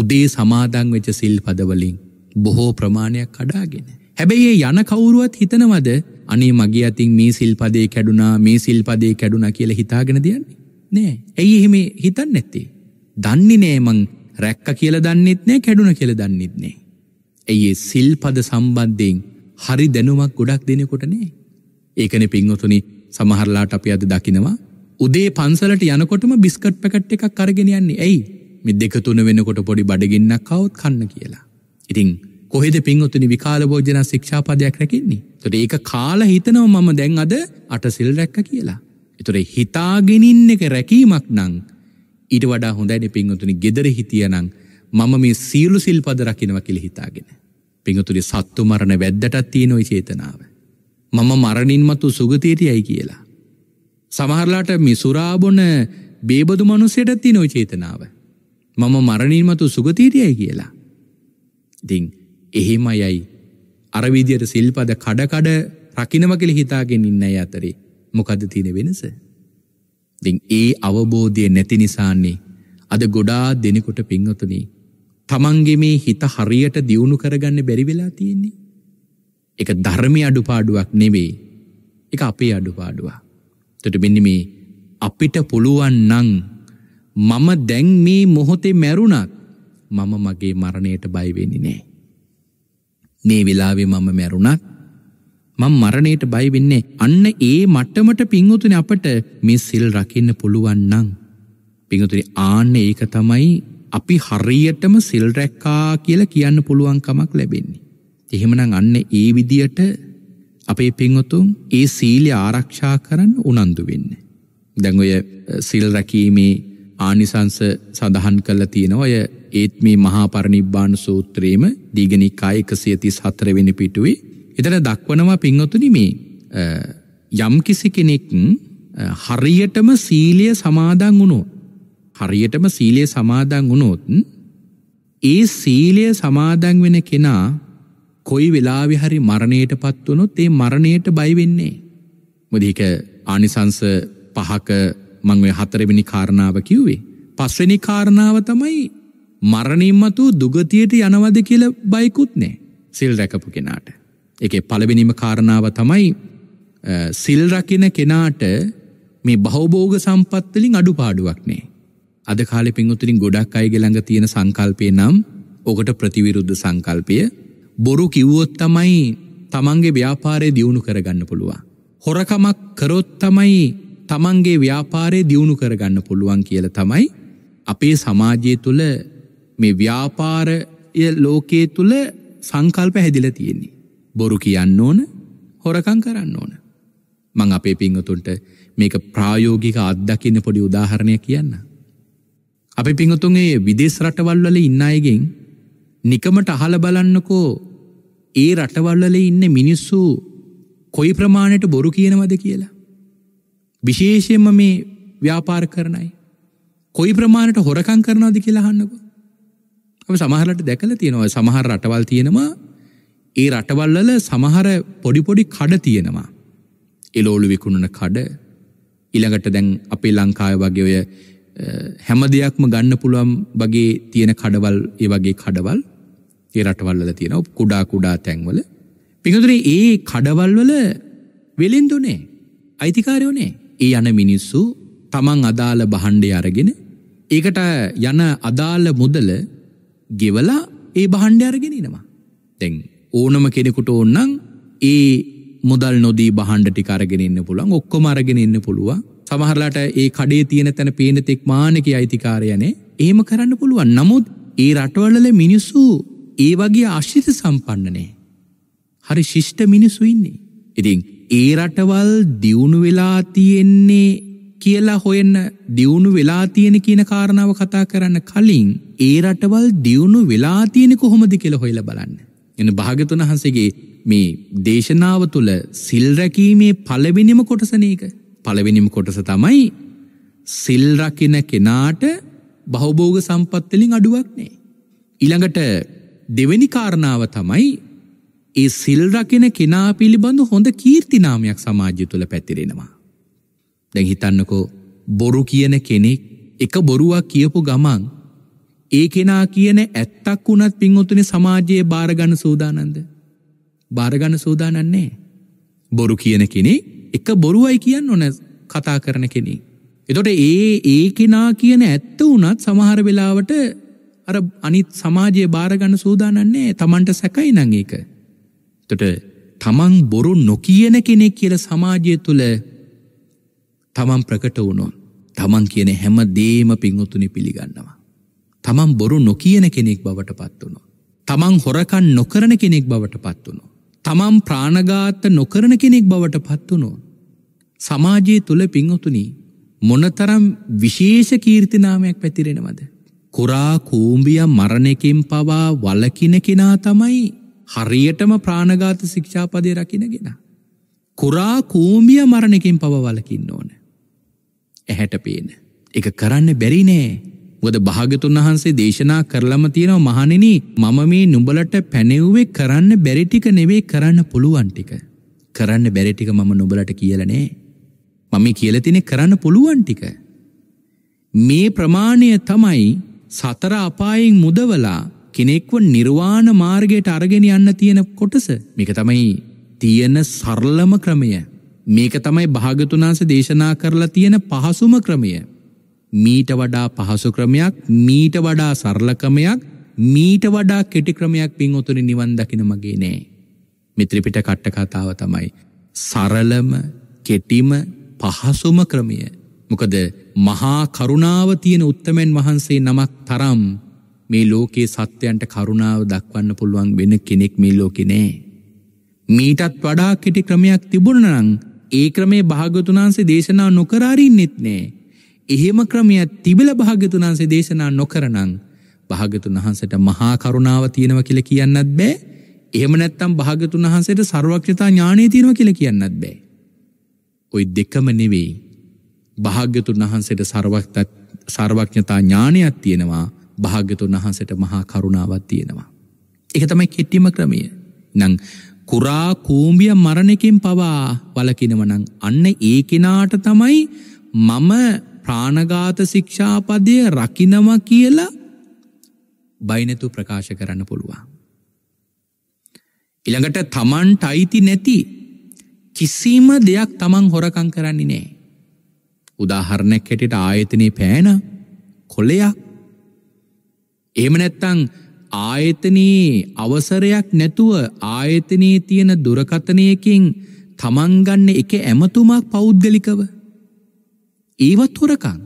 [SPEAKER 1] උදේ සමාදන් වෙච්ච සිල්පද වලින් බොහෝ ප්‍රමාණයක් කඩාගෙන. හැබැයි යන කවුරුවත් හිතනවද අනේ මගේ අතින් මේ සිල්පදේ කැඩුනා මේ සිල්පදේ කැඩුනා කියලා හිතාගෙන දෙන්නේ නෑ. ඇයි එහෙම හිතන්නේ නැත්තේ? දන්නේ නෑ මං රැක්ක කියලා දන්නෙත් නෑ කැඩුනා කියලා දන්නෙත් නෑ. ඇයි සිල්පද සම්බන්ධයෙන් හරි දැනුමක් ගොඩක් දෙනකොට නෑ. ඒකනේ පින්වතුනි සමහරලාට අපි අද දකිනවා උදේ පන්සලට යනකොටම බිස්කට් පැකට් එකක් අරගෙන යන්නේ. ඇයි? මේ දෙක තුන වෙනකොට පොඩි බඩගින්නක් આવොත් කන්න කියලා. ඉතින් කොහෙද පින්වතුනි විකාල භෝජන ශික්ෂාපදයක් රැකින්නේ. තොට ඒක කාල හිතනව මම දැන් අද අටසිල් රැක්ක කියලා. එතුරේ හිතාගෙනින් එක රැකීමක් නං ඊට වඩා හොඳයින පින්වතුනි ගෙදර හිතියනං මම මේ සීලු සිල්පද රකිනව කියල හිතාගෙන. පිංහතුරි සත්තු මරණ වැද්දටත් තියෙනොයි චේතනාව. මම මරණින් මතු සුගතයට යයි කියලා. සමහරලාට මිසුරාබොන බේබදු මනුසයටත් තිනොයි චේතනාව. මම මරණින් මතු සුගතීරයයි කියලා. දිං. එහෙමයයි. අරවිදියට සිල්පද කඩකඩ රකිනවකල හිතාගෙන් ඉන්න අතරේ මොකද තියෙන වෙනස. දෙ ඒ අවබෝධය නැති නිසාන්නේ අද ගොඩා දෙනෙකොට පිංහතුනේ. තමන්ගේ මේ හිත හරියට දියුණු කරගන්න බැරිවෙලා තියෙන්නේ. එක ධර්මය අඩුපාඩුවක් නෙවේ එක අපේ අඩුපාඩුවා. තොට මෙන්න මේ අපිට පුළුවන් නං මම දැන් මේ මොහොතේ මැරුණත් මම මගේ මරණයට බයිවෙනි නෑ. මේ වෙලාවේ මම මැරුණත් මම මරණයට බය වෙන්නේ අන්න ඒ මට්ටමට පිංගුතුනි අපට මේ සිල් රකින්න පුළුවන් නම් පිංගුතුනි ආන්න ඒක තමයි අපි හරියටම සිල් රැක්කා කියලා කියන්න පුළුවන් කමක් ලැබෙන්නේ. එහෙමනම් අන්න ඒ විදියට අපේ පිංගුතුන් ඒ සීලය ආරක්ෂා කරන්න උනන්දු වෙන්න. දැන් ඔය සිල් රැකීමේ ආනිසංස සඳහන් කරලා තියෙනවා ඔය ඒත් මේ මහා පරණිබ්බාන සූත්‍රයේම දීඝනිකාය 134 වෙනි පිටුවේ එතන දක්වනවා පින්වතුනි මේ යම් කිසි කෙනෙක් හරියටම සීලය සමාදන් වුණොත් හරියටම සීලය සමාදන් වුණොත් ඒ සීලය සමාදන් වෙන කෙනා කොයි වෙලාවෙ හරි මරණයටපත් වුණොත් ඒ මරණයට බය වෙන්නේ. මොකද ඒක ආනිසංස පහක මං ඔය හතරවෙනි කාරණාව කිව්වේ. පස්වෙනි කාරණාව තමයි මරණින් මතු දුගතියට යනවද කියල බයිකුත් නෑ සිල් රැකපු කෙනාට. එක පලවෙනිම කාරණාව තමයි සිල්රකින කෙනාට මේ බහෝබෝග සම්පත්තලින් අඩු පාඩුවක් නේ. අද කාලෙ පින්වතුරින් ගොඩක් අයගෙ ළඟ තියෙන සංකල්පය නම් ඔකට ප්‍රතිවිරුද්ධ සංකල්පය බොරු කිව්වොත් තමයි තමන්ගේ ව්‍යාපාරය දියුණු කරගන්න පුළුවන්. හොරකමක් කරොත් තමයි තමන්ගේ ව්‍යාපාරය දියුණු කරගන්න පුළුවන් කියල තමයි අපේ සමාජය තුළ මේ ව්‍යාපාරය ලෝකයේ තුළ සංකල්ප හැදිල තියෙන්නේ. බොරු කියන්න ඕන හොරකං කරන්න ඕන. මං අපේ පිංහතුන්ට මේක ප්‍රායෝගික අත්දකින්න පොඩි උදාහරණය කියන්න. අපි පිංහතුන්ගේ විදේශ රටවල්වල ඉන්න අයගෙන් නිකමට අහල බලන්නකෝ ඒ රටවල්වල ඉන්න මිනිස්සු කොයි ප්‍රමාණයට බොරු කියනවද කියලා. විශේෂයෙන්ම මේ ව්‍යාපාර කරනයි. කොයි ප්‍රමාණයට හොරකං කරනවද කියලාහන්නකෝ. සමහරට දැකල තියෙනවා සමහර රටවල් තියෙනවා ඒ රටවල්ලල සමහර පොඩිපොඩි කඩ තියෙනවා. එලෝලු විකුණන කඩ ඉළඟට දැන් අපේ ලංකාය වගේ ඔය හැම දෙයක්ම ගන්න පුළුවන් වගේ තියෙන කඩවල් ඒ වගේ කඩවල් ඒ රටවල්ල තියෙන කුඩා කුඩා තැන්වල පිහතුරේ ඒ කඩවල්වල වෙලෙන්දුනේ අයිතිකාරයෝනේ ඒ යන මිනිස්සු තමන් අදාළ බහන්්ඩය අරගෙන ඒකට යන අදාළ මුදල ගෙවලා ඒ බහන්්ඩ අරගෙනනවා. තැන් ඕනම කෙනෙකුට ඔන්නන් ඒ මුදල් නොදී බහන්්ඩටි අරගෙනන්න පුළන් ඔක්කොම අරගෙනන්න පුළුව සමහරලාට ඒ කඩේ තියෙන තැන පේන තෙක් මානක අයිතිකාරයනේ ඒම කරන්න පුළුවන් නමුත් ඒ රටවල්ලල මිනිස්සු ඒ වගේ අශ්‍රිත සම්පන්නනේ. හරි ශිෂ්ට මිනිස්සු ඉන්නේ. ඉතින් ඒ රටවල් දියුණු වෙලා තියෙන්නේ කියලා හොයන්න දියුණු වෙලා තියෙන කියන කාරණාව කතා කරන්න කලින් ඒ රටවල් දියුණු වෙලා තියෙන කොහොමද කියලා හොයලා බලන්න. එන භාගතුන් වහන්සේගේ මේ දේශනාව තුළ සිල් රැකීමේ පළවෙනිම කොටසන එක. පළවෙනිම කොටස තමයි සිල් රකින කෙනාට බහුභෝග සම්පත් වලින් අඩුවක් නෑ. ඊළඟට දෙවෙනි කාරණාව තමයි ඒ සිල් රකින කෙනා පිළිබඳ හොඳ කීර්තිනාමයක් සමාජය තුළ පැතිරෙනවා. දැන් හිතන්නකෝ බොරු කියන කෙනෙක් එක බොරුවක් කියපු ගමන් ඒ කෙනා කියන ඇත්තක් වුණත් පින්වතුනි සමාජයේ බාරගන්න සූදානන්ද බාරගන්න සූදානන්නේ බොරු කියන කෙනෙක් එක බොරුවයි කියන්න ඕන කතා කරන කෙනෙක් එතොට ඒ ඒ කෙනා කියන ඇත්ත වුණත් සමහර වෙලාවට අර අනිත් සමාජයේ බාරගන්න සූදානන්නේ තමන්ට සැකයි නං ඒක තොට තමන් බොරු නොකියන කෙනෙක් කියල සමාජය තුළ තමන් ප්‍රකට වුණොත් තමන් කියන හැම දේම පිංහුතුනි පිළිගන්නවා. තමන් බොරු නොකියන කෙනෙක් බවට පත්වුණු. තමන් හොරකන් නොකරන කෙනෙක් බවට පත්වුණු. තමන් ප්‍රාණගාත නොකරන කෙනෙක් බවට පත්වුණු. සමාජයේ තුළ පිංහතුනි මොනතරම් විශේෂ කීර්තිනාමයක් පැතිරෙනවද. කුරා කූම්බිය මරණකින් පවා වලකින කෙනා තමයි හරියටම ප්‍රාණගාත ශික්ෂාපදය රකිනගෙන. කුරා කූම්ිය මරණකින් පව වලකින්න ඕනෑ. ඇහැට පේන. එක කරන්න බැරි නෑ. මොකද භාගතුන් වහන්සේ දේශනා කරලම තියෙනවා මහණෙනි මම මේ නුඹලට පැනෙව්වේ කරන්න බැරි ටික නෙවෙයි කරන්න පුළුවන් ටික. කරන්න බැරි ටික මම නුඹලට කියලා නෑ. මම කියලා තියෙන්නේ කරන්න පුළුවන් ටික. මේ ප්‍රමාණය තමයි සතර අපායෙන් මුදවලා කෙනෙක්ව නිර්වාණ මාර්ගයට අරගෙන යන්න තියෙන කොටස මේක තමයි තියෙන සරලම ක්‍රමය මේක තමයි භාගතුනාස දේශනා කරලා තියෙන පහසුම ක්‍රමය. මීට වඩා පහසු ක්‍රමයක් මීට වඩා සරලකමයක් මීට වඩා කෙටි ක්‍රමයක් පින් උතුරි නිවන් දකින මගේ නෑ. මෙත්‍රිපිට කට්ට කතාව තමයි. සරලම කෙටිම පහසුම ක්‍රමය. මොකද මහා කරුණාව තියෙන උත්තමැන් වහන්සේ නමක් තරම් මේ ලෝකයේ සත්‍යයන්ට කරුණාව දක්වන්න පුළුවන් වෙන කෙනෙක් මේ ලෝකෙ නෑ. මීටත් වඩා කෙටි ක්‍රමයක් තිබුණනං ඒ ක්‍රමේ භාගතුනාන්සේ දේශනා නොකරාරින් නෙත්නේ. එහෙම ක්‍රමයක් තිබල භාගතුනාන්සේ දේශනා නොකරනං භාගතුන් වහන්සට මහා කරුණාව තියෙනව කියල කියන්නත් බෑ එහෙම නැත්තම් භාගතුන් වහන්සේට සර්වක්ෂතා ඥානය තියෙනව කියල කියන්නත් බෑ. ඔයි දෙකම නෙවෙයි. භාග්‍යතුන් වහන්සේට සර්වඥතා ඥානයක් තියෙනවා භාග්‍යතුන් වහන්සේට මහා කරුණාවක් තියෙනවා. ඒක තමයි කෙටිම ක්‍රමය. නං කුරා කූම්බිය මරණකින් පවා වලකිනවනං අන්න ඒ කෙනාට තමයි මම ප්‍රාණගාත ශික්ෂාපදය රකිනව කියලා බයිනැතු ප්‍රකාශ කරන්න පුළුවන්. ඉළඟට තමන්ට අයිති නැති කිසිම දෙයක් තමන් හොරකං කරන්නේ නෑ. උදාහරණැක් හැටිට ආයතනය පෑන කොලයක් එහෙම නැත්තං ආයතනයේ අවසරයක් නැතුව ආයතනයේ තියෙන දුරකතනයකින් තමන් ගන්න එක ඇමතුමක් පෞද්ගලිකව. ඒවත් හොරකං.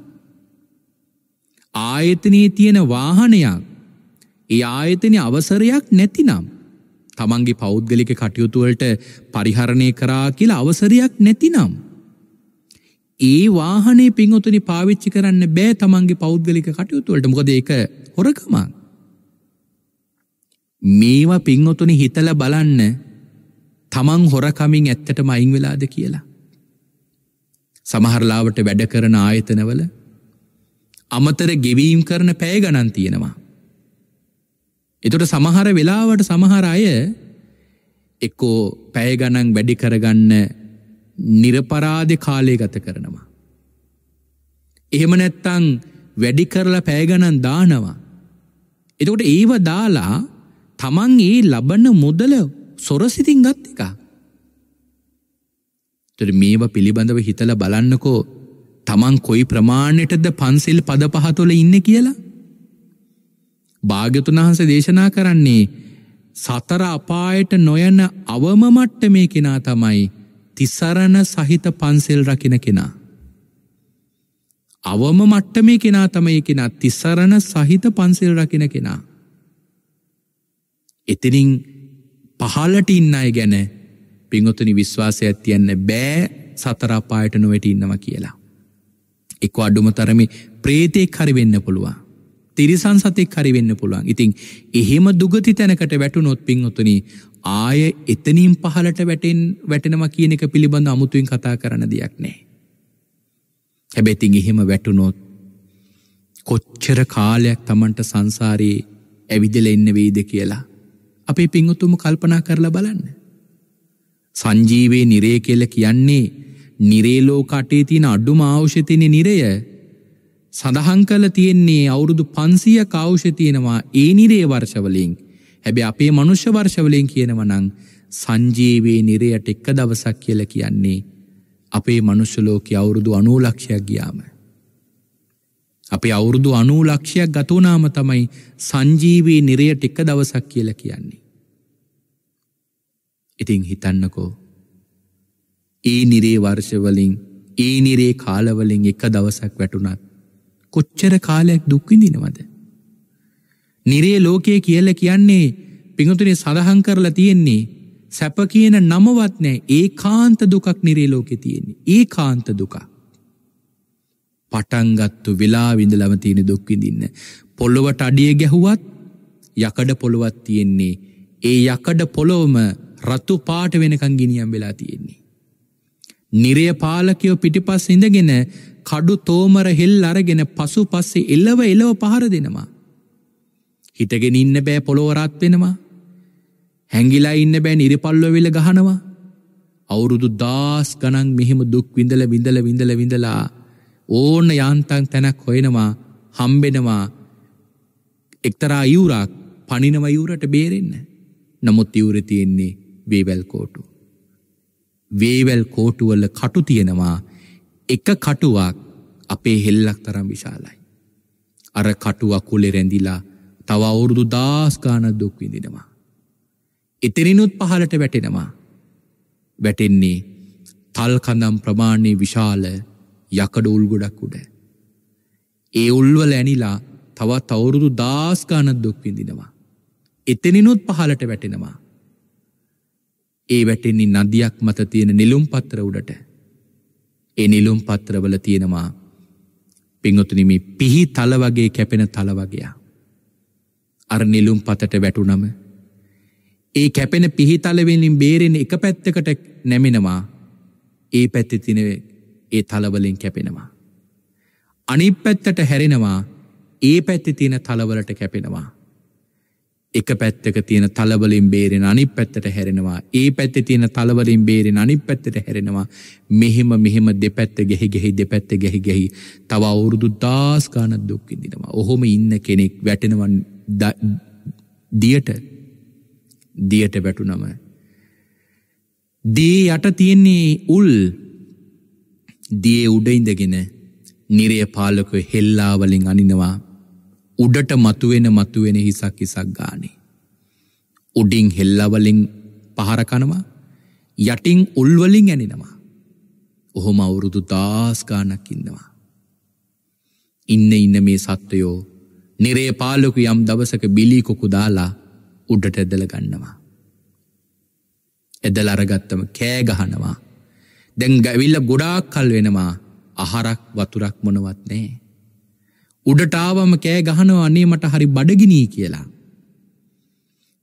[SPEAKER 1] ආයතනයේ තියෙන වාහනයක් ඒ ආයතනය අවසරයක් නැතිනම් තමන්ගේ පෞද්ගලික කටයුතුවලට පරිහරණය කරා කියලා අවසරයක් නැතිනම් ඒ වාහනේ පින්වතුනි පාවිච්චි කරන්න බෑ තමන්ගේ පෞද්ගලික කටයුතුවලට මොකද ඒක හොරකමක් මේවා පින්වතුනි හිතල බලන්න තමන් හොරකමින් ඇත්තටම අයින් වෙලාද කියලා. සමහරලාවට වැඩ කරන ආයතනවල අමතර ගෙවීම් කරන පැය ගණන් තියෙනවා. එතොට සමහර වෙලාවට සමහර අය එක්කෝ පැය ගණන් වැඩි කරගන්න නිරපරාධ කාලය ගත කරනවා. එහෙම නැත්තං වැඩි කරලා පැයගණන් දානවා. එතකොට ඒව දාලා තමන් ඒ ලබන මුදල සොරසිතින් ගත් එක. තර මේව පිළිබඳව හිතල බලන්නකෝ තමන් කොයි ප්‍රමාණයටද පන්සිල් පද පහතුොල ඉන්න කියලා. භාග්‍යතුන් වහන්ස දේශනා කරන්නේ සතර අපායට නොයන අවම මට්ට මේ කෙනා තමයි තිසරණ සහිත පන්සෙල් රකින කෙනා. අවම මට්ට මේ කෙනා තමයි කෙනා තිසරණ සහිත පන්සිල් රකින කෙනා. එතිනින් පහලට ඉන්න අය ගැන පිංහොතුනි විශ්වාසය ඇතියන්න බෑ සතරාපායට නොවැට ඉන්නවා කියලා. එක්ව අඩුම තරමි ප්‍රේතෙක් හරිවෙන්න පුළුවන්. තිරිසන් සතෙක් හරිවෙන්න පුළුවන් ඉතිං එහෙම දුගති තැනකට වැටුනොත් පිංහොතුනි ආය එතනින් පහලට වැටෙන් වැටෙනවා කියන එක පිළිබඳ අමුතුවෙන් කතා කරන දෙයක් නෑ. හැබැතින් එහෙම වැටුනොත් කොච්චර කාලයක් තමන්ට සංසාරයේ ඇවිදල එන්න වෙයිද කියලා. අපේ පිංහුතුම කල්පනා කරලා බලන්න. සංජීවේ නිරේ කෙල කියන්නේ නිරේලෝ කටේ තියෙන අඩුම ආවශ්‍යතින නිරය සඳහන් කල තියෙන්නේ අවුරුදු පන්සිය කවුෂ තියෙනවා ඒ නිරේ වර්ෂවලින් හැබැ අපේ මනුෂ්‍ය වර්ෂවලින් කියනවනං සංජීවේ නිරයට එක්ක දවසක් කියල කියන්නේ අපේ මනුෂ්‍යලෝක අවුරුදු අනූලක්ෂයක් ගියාම. අපි අවුරුදු අනූ ලක්ෂයක් ගතවනාම තමයි සංජීවී නිරය ටික දවසක් කියල කියන්නේ. ඉතිං හිතන්නකෝ ඒ නිරේ වර්ෂවලින් ඒ නිරේ කාලවලින් එක දවසක් වැටුනත් කොච්චර කාලයක් දුක්විඳිනවද. නිරේ ලෝකයේ කියල කියන්නේ පිඟතුනේ සඳහන් කරලා තියෙන්නේ සැප කියන නමවත්නෑ ඒ කාන්ත දුකක් නිරේ ලෝකෙ තියෙන්නේ ඒ කාන්ත දුකක්. පටන්ගත්තු වෙලා විඳලම තියෙන දුක්විඳන්න. පොල්ලොවට අඩිය ගැහුවත් යකඩ පොළොවත් තියෙන්නේ. ඒ යකඩ පොළොවම රත්තු පාට වෙනකං ගිනියම් වෙලා තියෙන්නේ. නිරය පාලකයෝ පිටිපස් ඉඳගෙන කඩු තෝමර හෙල් අරගෙන පසු පස්සේ එල්ලව එලව පහර දෙනවා. හිටගෙන ඉන්න බෑ පොළොවරත් වෙනවා. හැංගිලා ඉන්න බෑ නිරිපල්ලො වෙල ගහනවා. අවුරුදු දාස් ගනන් මෙහෙම දුක් විඳල විඳල විඳල විඳලා ඕන්න යාන්තන් තැනක් හොයෙනවා හම්බෙනවා එක්තරා යවරක් පනිනවයවරට බේරෙන්න. නමුත් යවර තියෙන්නේ වේවැල් කෝටු. වේවැල් කෝටුවල්ල කටු තියෙනවා එක කටුවක් අපේ හෙල්ලක් තරම් විශාලයි. අර කටුවක් කුලෙ රැඳිලා තව අවුරුදු දාස්කාන දුක් විඳෙනවා. එතරිනුත් පහලට වැටෙනවා. වැටෙන්නේ තල්කඳම් ප්‍රමාණය විශාල යකඩ උල් ගොඩක් උඩ. ඒ උල්වල ඇනිලා තවත් අවුරුදු දාස්කානත් දුක් විඳිනවා. එතනිනුත් පහලට වැටෙනවා. ඒ වැටෙන්නේ නදියක් මත තියෙන නිලුම් පත්‍ර උඩට. ඒ නිලුම් පත්‍රවල තියෙනවා පිංගොතුනිම පිහි තල වගේ කැපෙන තල වගයා. අර නිලුම් පතට වැටුනම. ඒ කැපෙන පිහිතලවෙලින් බේරෙන එක පැත්තකට නැමෙනවා ඒ පැත්තිතිනවේ ඒ තලවලින් කැපෙනවා. අනි පැත්තට හැරෙනවා ඒ පැත්ති තියෙන තලවලට කැපෙනවා. එක පැත්තක තියෙන තලවලින් බේරෙන අනි පැත්තට හැරෙනවා ඒ පැත්ති තියෙන තලවලින් බේරෙන අනි පැත්තට හැරෙනවා මෙහෙම මෙහෙම දෙපැත්ත ගෙහි ගෙහි දෙපැත්ත ගැහි ගැහි තව අවුරුදු දාස්කාන දුක්කිදිනවා ඔහොම ඉන්න කෙනෙක් වැටෙනවන් දියට දියට වැටුනම. දී යට තියෙන්නේ උල් දිය උඩඉඳගෙන නිරය පාලක හෙල්ලාවලින් අනිනවා උඩට මතුවෙන මතුවෙන හිසක් හිසක් ගානේ. උඩින් හෙල්ලවලින් පහරකනවා යටින් උල්වලින් ඇනිනවා. ඔහොම අවුරුදු දාස්ගානක් ඉන්නවා. ඉන්න ඉන්න මේ සත්වයෝ නිරේ පාලොකු යම් දවසක බිලිකොකු දාලා උඩට ඇදල ගන්නවා. ඇදල අරගත්තම කෑගහනවා දැන් ගැවිල්ල ගොඩාක් කල් වෙනවා අහරක් වතුරක් මොනවත් නෑ. උඩටාවම කෑ ගහනවා අනේ මට හරි බඩගිනී කියලා.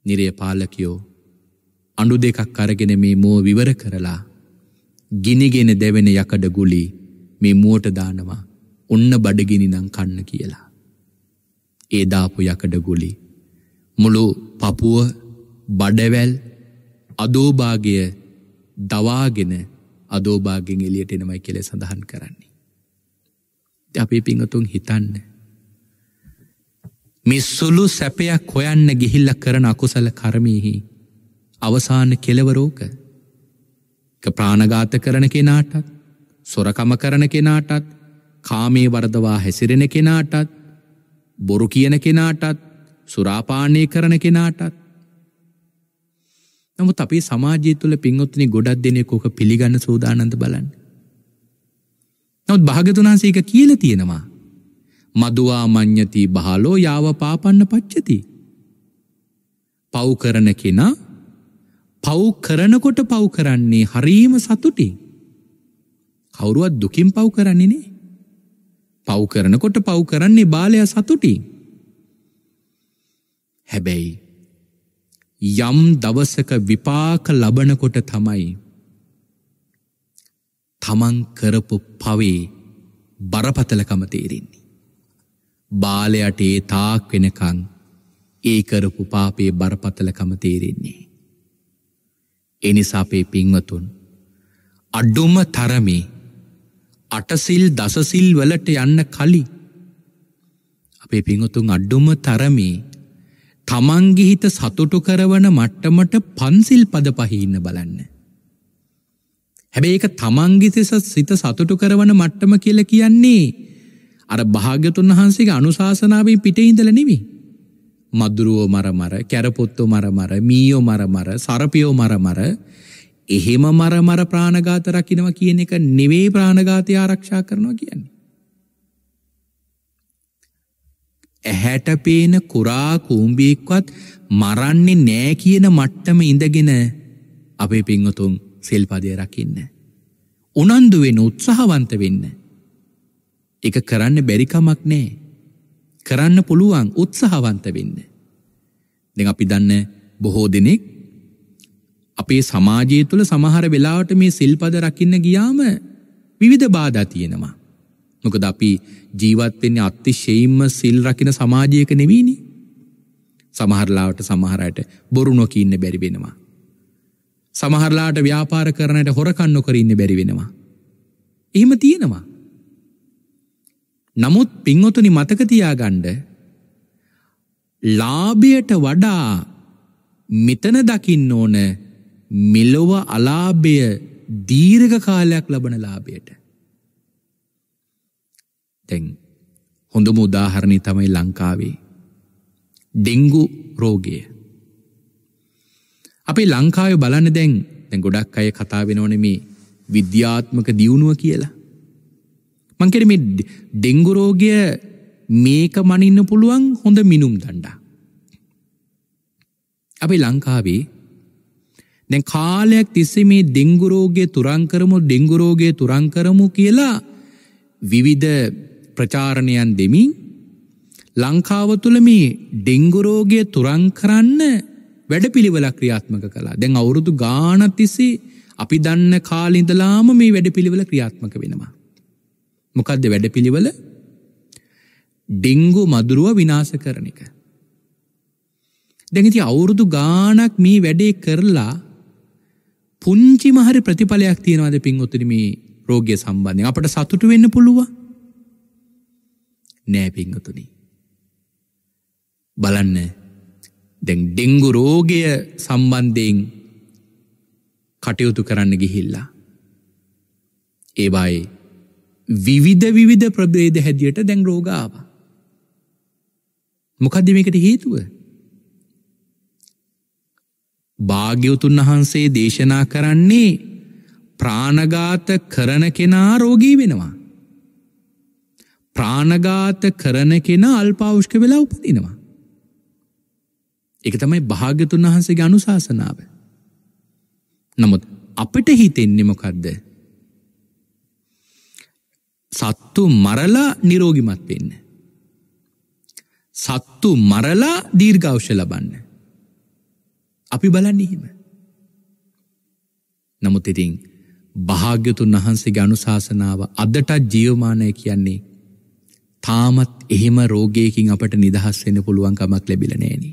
[SPEAKER 1] නිරය පාලකයෝ අඩු දෙකක් අරගෙන මේ මුව විවර කරලා ගිනිගෙන දෙවෙන යකඩ ගුලි මේ මුවට දානවා ඔන්න බඩගිනි නම් කන්න කියලා. ඒ දාපු යකඩ ගුලි මුළු පපුුව බඩවැල් අදෝභාගය දවාගෙන අදෝභාගෙන් එලියට එනමයි කෙලෙ සඳහන් කරන්නේ. අපේ පිංහතුන් හිතන්න. මිස්සුලු සැපයක් හොයන්න ගිහිල්ල කරන අකුසල කරමීහි අවසාන කෙලවරෝක ප්‍රාණගාත කරන කෙනාටත් සොරකම කරන කෙනාටත් කාමේ වරදවා හැසිරෙන කෙනාටත් බොරු කියන කෙනාටත් සුරාපානය කරන කෙනාටත් නමුත් අපේ සමාජය තුළ පින්වත්තුනි ගොඩක් දෙනෙකෝක පිළිගන්න සෝදානන්ද බලන්න. නවත් භාගතුනාසේක කියල තියෙනවා. මදවා මං්ඥති බහලෝ යාව පාපන්න පච්චති. පව් කරන කෙනා පව් කරනකොට පව් කරන්නේ හරීම සතුටි. කවුරුවත් දුකින් පව් කරන්නේනේ. පව් කරනකොට පව් කරන්නේ බාලය සතුටින්. හැබැයි යම් දවසක විපාක ලබනකොට තමයි තමන් කරපු පවේ බරපතලකම තේරෙන්නේ. බාලයට ඒ තාක් වෙනකං ඒ කරපු පාපේ බරපතලකම තේරෙන්නේ. එනිසාපේ පින්වතුන් අඩුම තරමේ අටසිල් දසසිල් වලට යන්න කලි අපේ පිංහතුන් අඩ්ඩුම තරමේ තමන්ගිහිත සතුටු කරවන මට්ටමට පන්සිල් පද පහින්න බලන්න. හැබැ ඒක තමන්ගිසිස සිත සතුටු කරවන මට්ටම කියල කියන්නේ අර භාග්‍යතුන් වහන්සේගේ අනුශාසනාවෙන් පිටඉඳල නෙවි. මදුරුවෝ මරමර කැරපොත්තෝ මරමර මීයෝ මරමර සරපියෝ මරමර එහෙම මරමර ප්‍රාණගාත රකිනව කියන එක නෙවේ ප්‍රාණගාතය ආරක්ෂා කරනවා කියන්නේ. ඇහැට පේන කුරා කූඹියෙක්වත් මරන්නේ නෑ කියන මට්ටම ඉඳගෙන අපේ පින්වතුන් සිල්පදය රකින්න. උනන්දු වෙන උත්සාහවන්ත වෙන්න. එක කරන්න බැරිකමක් නෑ. කරන්න පුළුවන් උත්සාහවන්ත වෙන්න. දෙ අපි දන්න බොහෝ දෙනෙක් අපේ සමාජය තුළ සමහර වෙලාවට මේ සිල්පද රකින්න ගියාම විවිධ බාධා තියෙනවා. මොකද අපි ජීවත්වෙන්නේ අතිශයෙන්ම සිල් රකින සමාජයක නෙවීනි. සමහරලාට සමහරයට බොරු නොකී ඉන්න බැරි වෙනවා. සමහරලාට ව්‍යාපාර කරනට හොරකම් නොකර ඉන්න බැරි වෙනවා. එහෙම තියෙනවා. නමුත් පින්වතුනි මතක තියාගන්න ලාභයට වඩා මෙතන දකින්න ඕන මෙලොව අලාභය දීර්ඝ කාලයක් ලබන ලාභයට. පැත්තෙන් හොඳම උදාහරණය තමයි ලංකාවේ. ඩෙංගු රෝගය. අපේ ලංකාය බලන්න දැන් දැන් ගොඩක් අය කතා වෙනවන මේ විද්‍යාත්මක දියුණුව කියලා. මංකෙර මේ ඩෙංගුරෝගය මේක මනින්න පුළුවන් හොඳ මිනුම් දණ්ඩා. අපි ලංකාවේ දැ කාලයක් තිස්සේ මේ ඩෙංගුරෝගය තුරංකරමු ඩෙංගුරෝගය තුරංකරමු කියලා විවිධ ප්‍රචාරණයන් දෙමින් ලංකාව තුළ මේ ඩෙංගුරෝගය තුරං කරන්න වැඩපිළිවෙල ක්‍රියාත්මක කලා දැන් අවුරුදු ගානතිසේ අපි දන්න කාලින්දලාම මේ වැඩපිළිවෙල ක්‍රියාත්මක වෙනවා. මොකක්ද වැඩපිළිවෙල ඩෙංගු මදුරුව විනාස කරන එක. දැඟති අවුරුදු ගානක් මේ වැඩේ කරලා පුංචි මහරි ප්‍රතිඵලයක් තියෙනවාද පින් ඔතුරි මේ රෝගය සම්බන්ධය අපට සතුටු වෙන්න පුළුවන් නෑ පිංහතුනි. බලන්න දැන් ඩෙංගු රෝගය සම්බන්ධයෙන් කටයුතු කරන්න ගිහිල්ලා. ඒවායි විවිධ විවිධ ප්‍රබේද හැදියට දැන් රෝගාව. මොකදදිමකට හේතුව. භාග්‍යවතුන් වහන්සේ දේශනා කරන්නේ ප්‍රාණගාත කරන කෙනා රෝගී වෙනවා. ප්‍රාණගාත කරන කෙනා අල්පාවුෂ්ක වෙලා උපදිනවා. එක තමයි භාගතුන් වහන්සේ ගනුශාසනාව. නමුත් අපට හිතෙන්නේ මොකක්ද. සත්තු මරලා නිරෝගිමත් වෙන්න. සත්තු මරලා දීර්ගෞෂ ලබන්න. අපි බලන්නහිම. නමුත් ඉතින් භාග්‍යතුන් වහන්සේ ගනුශාසනාව අදටත් ජියවමානය කියන්නේ තාමත් එහෙම රෝගයකින් අපට නිදහස් වෙන්න පුළුවන් කමක් ලැබිලා නැහෙනි.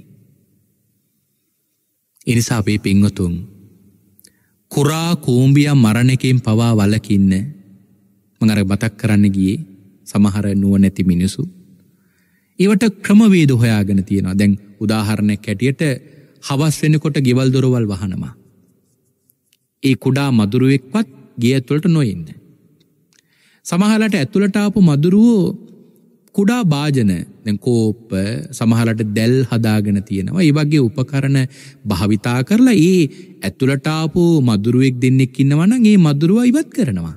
[SPEAKER 1] එනිසා අපේ පින්වතුන් කුරා කූඹියා මරණකෙන් පවා වළකින්න මම අර මතක් කරන්න ගියේ සමහර නුවණැති මිනිසු ඒවට ක්‍රමවේද හොයාගෙන තියෙනවා. දැන් උදාහරණයක් හැටියට හවස් වෙනකොට ගෙවල් දොරවල් වහනවා. ඒ කුඩා මදුරුවෙක්වත් ගේ ඇතුළට නොඉන්න. සමහරලාට ඇතුළට ආපු මදුරුවෝ කුඩා භාජන කෝප්ප සමහලට දැල් හදාගෙන තියෙනවා ඒ වගේ උපකරණ භාවිතා කරලා ඒ ඇතුළටාපු මදුරුවෙක් දෙන්නෙක් ඉන්නවනම් ඒ මදුරුව ඉවත් කරනවා.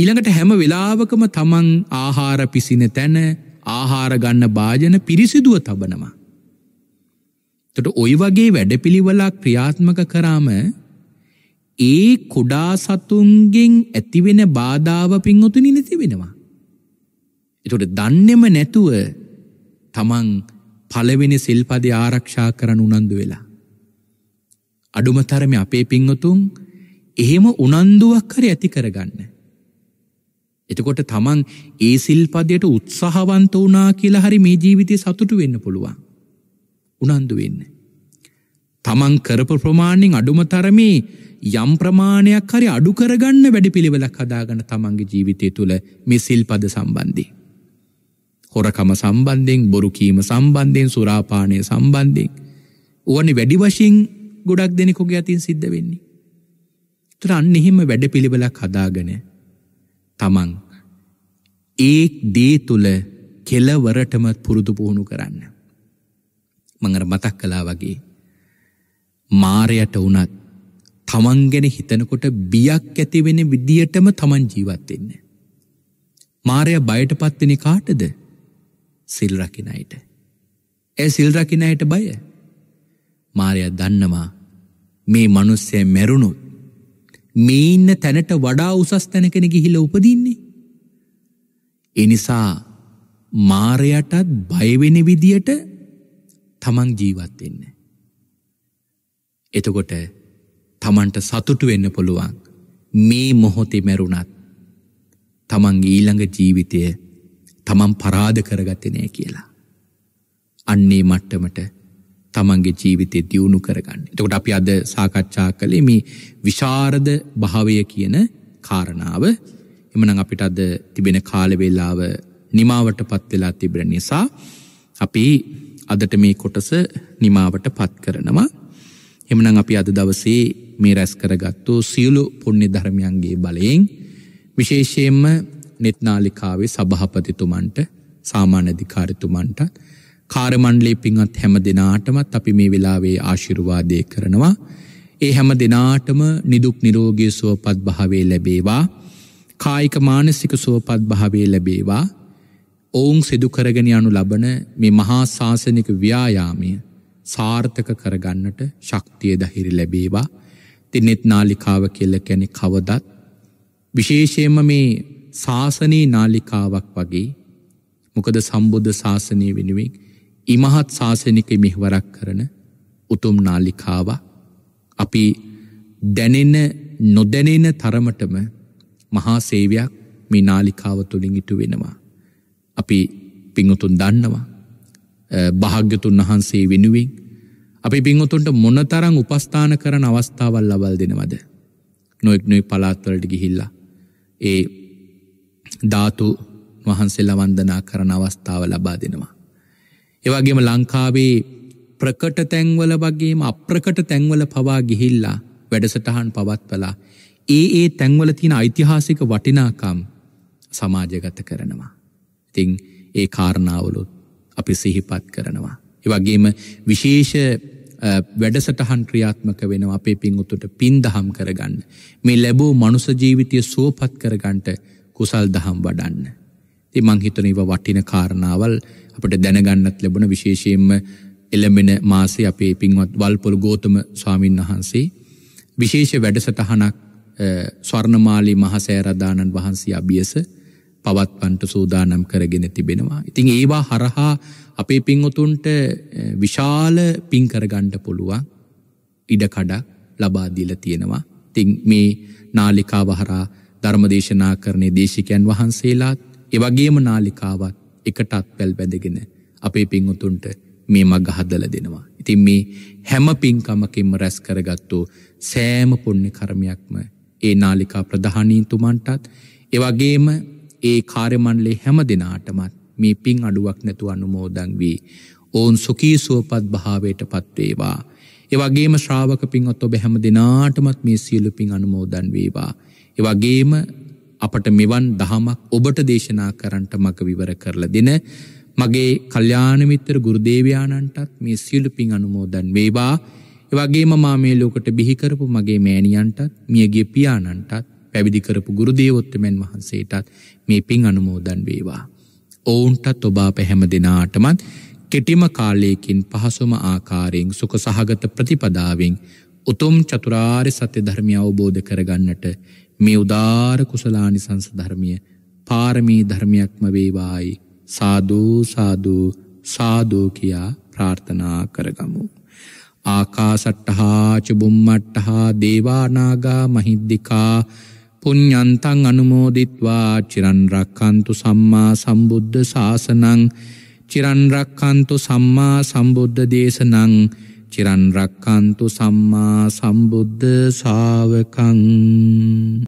[SPEAKER 1] ඊළඟට හැම වෙලාවකම තමන් ආහාර පිසින තැන ආහාර ගන්න භාජන පිරිසිදුව තබනවා. එතකොට ওই වගේ වැඩපිළිවෙලක් ක්‍රියාත්මක කරාම ඒ කුඩා සතුන්ගෙන් ඇතිවෙන බාධාව පින්වතුනි නැති වෙනවා. එතොට දන්නෙම නැතුව තමන් පලවෙනි සිල්පදය ආරක්ෂා කරන උනන්දු වෙලා. අඩුම තරම අපේ පිංහතුන් එහෙම උනන්දුවක් කර ඇති කරගන්න. එතකොට තමන් ඒ සිල්පදයට උත්සාහවන්ත වනා කියලා හරි මේ ජීවිතය සතුටු වෙන්න පුළුවන්. උනන්දු වෙන්න. තමන් කරප ප්‍රමාණෙන් අඩුම තරමේ යම් ප්‍රමාණයක් හරි අඩු කරගන්න වැඩි පිළිවෙලක් හදාගන්න තමන්ගේ ජීවිතය තුළ මේ සිල්පද සම්බන්ධී. හොරකම සම්බන්ධයෙන් බොරු කීම සම්බන්ධයෙන් සුරාපානය සම්බන්ධයෙන් ඕනි වැඩි වශයෙන් ගොඩක් දෙනෙකුගේ අතින් සිද්ධ වෙන්නේ. තුර අන්න එහෙම වැඩ පිළිවෙලක් හදාගෙන තමන් ඒ දේ තුළ කෙලවරටමත් පුරුදු පුහුණු කරන්න. මඟර මතක් කලා වගේ මාරයට වනත් තමන් ගැන හිතනකොට බියක් ඇතිවෙන විදියටම තමන් ජීවත්වෙන්න. මාරය බයට පත්වෙන කාටද සිල් රකින අයට. ඒ සිල් රකින අයට බය. මාරයා දන්නවා මේ මිනිස්සය මැරුණොත් මේ ඉන්න තැනට වඩා උසස් තැනකන ගිහිල්ලා උපදින්නේ. ඒ නිසා මාරයටත් බය වෙන විදියට තමන් ජීවත් වෙන්න. එතකොට තමන්ට සතුටු වෙන්න පුළුවන් මේ මොහොතේ මැරුණත් තමන් ඊළඟ ජීවිතය තමන් පරාධ කරගතනය කියලා. අන්නේ මට්ටමට තමන්ගේ ජීවිතය දියුණු කරගන්න. එතකොට අපි අද සාකච්ඡා කළේ මේ විශාරද භාවය කියන කාරණාව එමන අපිට අද තිබෙන කාලවෙල්ලාව නිමාවට පත්වෙලා තිබෙන නිසා අපි අදට මේ කොටස නිමාවට පත් කරනවා එමනං අපි අද දවසේ මේ රැස් කරගත්තු සියලු පුුණ්‍ය ධර්මයන්ගේ බලයෙන් විශේෂයෙන්ම නෙත්නාලිකාවේ සභහපතිතුමන්ට සාමාන්‍යධිකාරතුමන්ට කාරමණ්ඩලේ පින්වත් හැම දෙනාටමත් අපි මේ වෙලාවේ ආශිරුවාදය කරනවා. ඒ හැම දෙනාටම නිදුක් නිරෝගය සුවපත් භාවේ ලැබේවා. කායික මානසික සුවපත් භාවේ ලැබේවා. ඔවුන් සිදුකරගෙන යනු ලබන මේ මහා ශාසනික ව්‍යායාමය සාර්ථක කරගන්නට ශක්තිය දහිරි ලැබේවා. තිනෙත් නාලිකාව කියල කැනෙ කවදත්. විශේෂයම මේ ශාසනයේ නාලිකාවක් වගේ මොකද සම්බුද්ධ ශාසනය වෙනුවෙන් ඉමහත් ශාසනික මෙහවරක් කරන උතුම් නාලිකාව අපි දැනෙන නොදැනෙන තරමටම මහා සේවයක් මේ නාලිකාව තුළින් ඉටු වෙනවා. අපි පිංහතුන් දන්නවා භාග්‍යතුන් වහන්සේ වෙනුවෙන් අපි පිංහතුන්ට මොනතරං උපස්ථාන කරන අවස්ථාවල් ලබල් දෙනවද නොෙක් නොයි පලාත්වලට ගිහිල්ලා ඒ ධාතු වහන්සේලා වන්දනා කරන අවස්ථාව ලබා දෙනවා. ඒවගේම ලංකාවේ ප්‍රකට තැන්වල වගේම අප්‍රකට තැන්වල පවා ගිහිල්ලා වැඩසටහන් පවත්වලා ඒ ඒ තැන්වල තියෙන ඓතිහාසික වටිනාකම් සමාජගත කරනවා. ඉතිං ඒ කාරණාවලුත් අපි සිහිපත් කරනවා. ඒවගේම විශේෂ වැඩසටහන් ක්‍රියාත්මක වෙනවා අපේ පින් උතුට පින් දහම් කරගන්න. මේ ලැබූ මනුසජීවිතය සෝපත් කරගන්ට කුසල් දහම් වඩන්න. ති මංහිතන ඒව වටින කාරණාවල් අපට දැනගන්නත් ලැබුණ විශේෂයෙන්ම එළඹෙන මාසේ අපේ පින්වත් වල්පොල් ගෝතම ස්වාමීන් වහන්සේ විශේෂ වැඩසටහනක් ස්වර්ණමාලි මහසෑරදාණන් වහන්සේ අභියස පවත්වන්ට සූදානම් කරගෙන තිබෙනවා. ඉතිං ඒවා හරහා අපේ පින්වතුන්ට විශාල පින්කරගණ්ඩ පුළුවන් ඉඩකඩක් ලබාදීල තියෙනවා. තිං මේ නාලිකා වහරා ධර්මදේශනා කරණය දේශිකයන් වහන්සේලාත් එවගේම නාලිකාවත් එකටත් පැල් බැඳගෙන අපේ පිංවතුන්ට මේ මග හදල දෙනවා. ඉතින් මේ හැම පින්කමකින්ම රැස් කරගත්තෝ සෑම පුණ්‍ය කර්මයක්ම ඒ නාලිකා ප්‍රධානීතුමන්ටත් එවගේම ඒ කාර්යමණ්ඩලේ හැම දිනාටමත් මේ පින් අඩුවක් නැතුව අනුමෝදන් වී ඔවුන් සුඛී සුවපත් භාවයට පත්වේවා. එවගේම ශ්‍රාවක පින්වත් ඔබ හැම දිනාටමත් මේ සියලු පින් අනුමෝදන් වේවා. එවගේම අපට මෙවන් දහමක් ඔබට දේශනා කරන්නට මක විවර කරලා දෙන මගේ කල්්‍යානමිත්‍ර ගුරුදේවයාණන්ටත් මේ සියලු පින් අනුමෝදන් වේවා එවගේම මා මේ ලෝකට බිහිකරපු මගේ මෑණියන්ටත් මියගේ පියාණන්ටත් පැවිදි කරපු ගුරුදේවොත්තමන් වහන්සේටත් මේ පින් අනුමෝදන් වේවා. ඔවුන්ටත් ඔබා පැහැම දෙනාටමත් කෙටිම කාලයකින් පහසුම ආකාරයෙන් සුක සහගත ප්‍රතිපදාවෙන් උතුම් චතුරාර් සත්‍ය ධර්මය අවබෝධ කරගන්නට මේ උදාර කුසලානි සංසධර්මිය පාරමී ධර්මයක්ම වේවායි සාධූ සාධූ සාධූ කියා ප්‍රාර්ථනා කරගමු. ආකාසට්ටහා චුබුම්මට්ටහා දේවානාගා මහිද්දිකා පුං්ඥන්තන් අනුමෝදිත්වා චිරන්රක්කන්තු සම්මා සම්බුද්ධ ශාසනං චිරන්රක්කන්තු සම්මා සම්බුද්ධ දේශනං චිරන් රක්කන්තු සම්මා සම්බුද්ධ ශාවකං